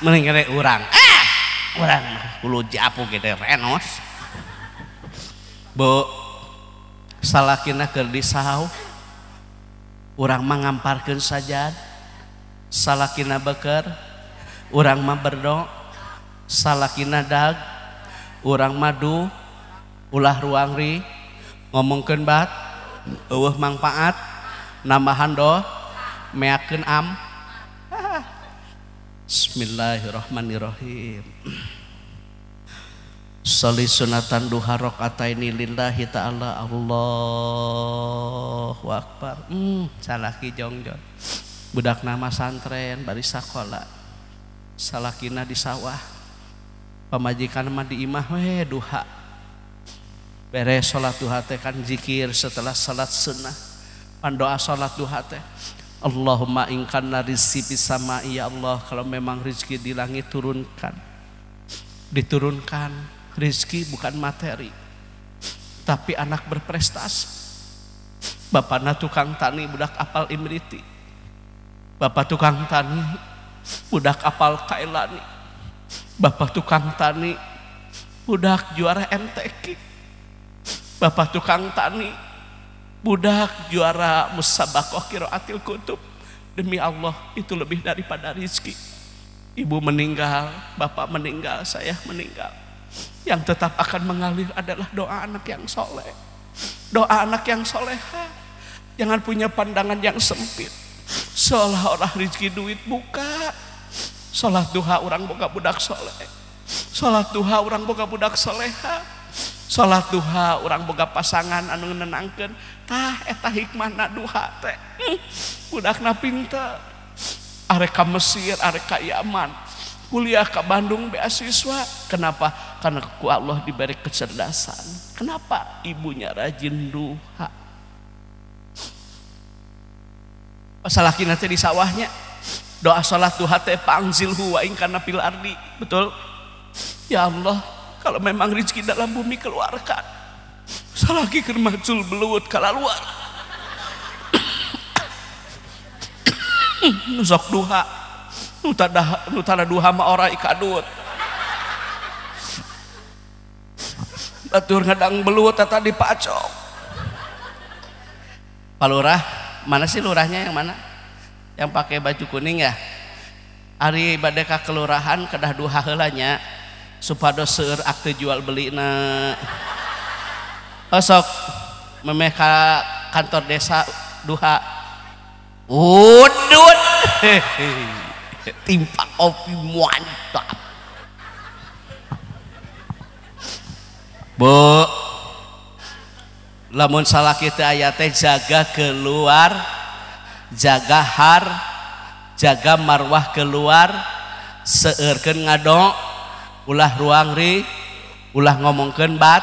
Speaker 1: punya men urang genos eh! salakin disa urang mengamparken saja salakin na bekar urang meemberdo salakin nadadag urang madu pulah ruangri ngomongkenbak uh manfaat namaan do meaken amamp Bismillahirrahmanirrahim. Salih sunatan duha ini lillahi ta'ala Allahu Akbar. Hmm, salaki jong. Budak nama santren bari sakola. Salakina di sawah. Pemajikan mah di imah we duha. Beres salat duha teh kan zikir setelah salat sunnah. Pandoa salat duha teh Allahumma ingkana rizki sama ya Allah kalau memang rizki di langit turunkan diturunkan rizki bukan materi tapi anak berprestasi na tukang tani budak apal imriti Bapak tukang tani budak apal kailani Bapak tukang tani budak juara MTK Bapak tukang tani budak juara musabakoh kiroatil kutub. Demi Allah itu lebih daripada rizki. Ibu meninggal, bapak meninggal, saya meninggal. Yang tetap akan mengalir adalah doa anak yang soleh. Doa anak yang soleha. Jangan punya pandangan yang sempit. Seolah-olah rizki duit buka. Sholat duha orang boga budak soleh. Sholat duha orang boga budak soleha. Sholat duha orang boga pasangan anu nenangkan tah eta hikmah duha teh budakna pinter arek ka Mesir arek ka Yaman kuliah ke Bandung beasiswa kenapa karena ku Allah diberi kecerdasan kenapa ibunya rajin duha pasalaki nanti di sawahnya doa salat duha teh pangzil huwa karena pilardi betul ya Allah kalau memang rezeki dalam bumi keluarkan salaki kermacul macul beluut luar, nusak duha nu duha nu orang duha mah ora ikadut batur ngadang beluut tata dipacok Pak Lurah mana sih lurahnya yang mana yang pakai baju kuning ya Ari badeka kelurahan kedah duha helanya, supados seueur akte jual beli na osok memeka kantor desa duha udut (laughs) timpa kopi mantap bu lamun salah kita teh jaga keluar jaga har jaga marwah keluar seerken ngadong ulah ruang ri ulah ngomongken bat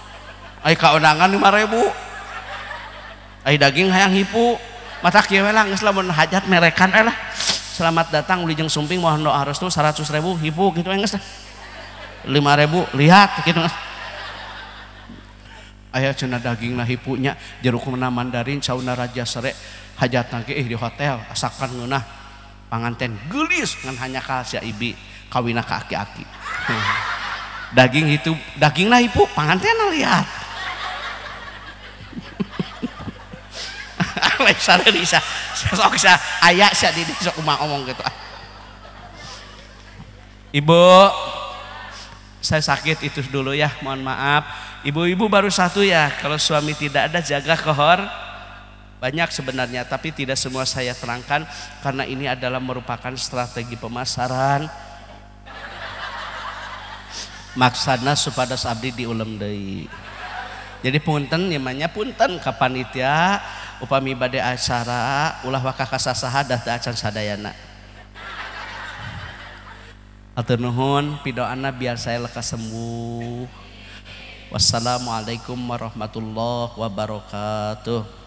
Speaker 1: Ayo kaonangan lima ribu ayo daging hayang hipu mata kieu lah geus hajat merekan eh lah selamat datang uli jeng sumping mohon doa restu 100 ribu hipu gitu geus lima ribu lihat gitu ayah cina daging lah hipunya jeruk mena mandarin sauna raja sere hajat nage eh di hotel asakan ngeunah panganten gelis ngan hanya kasih ibi kawinah ke aki-aki (laughs) daging itu daging lah hipu panganten lihat wis bisa sok sa aya sa di sok kumaha omong gitu ah. Ibu saya sakit itu dulu ya mohon maaf ibu-ibu baru satu ya kalau suami tidak ada jaga kohor banyak sebenarnya tapi tidak semua saya terangkan karena ini adalah merupakan strategi pemasaran maksana supaya abdi diulem deui jadi punten namanya punten kapanitia ya? upami bade acara ulah waka kasasaha data acan sadayana atur nuhun pidoana biar saya lekas sembuh wassalamualaikum warahmatullahi wabarakatuh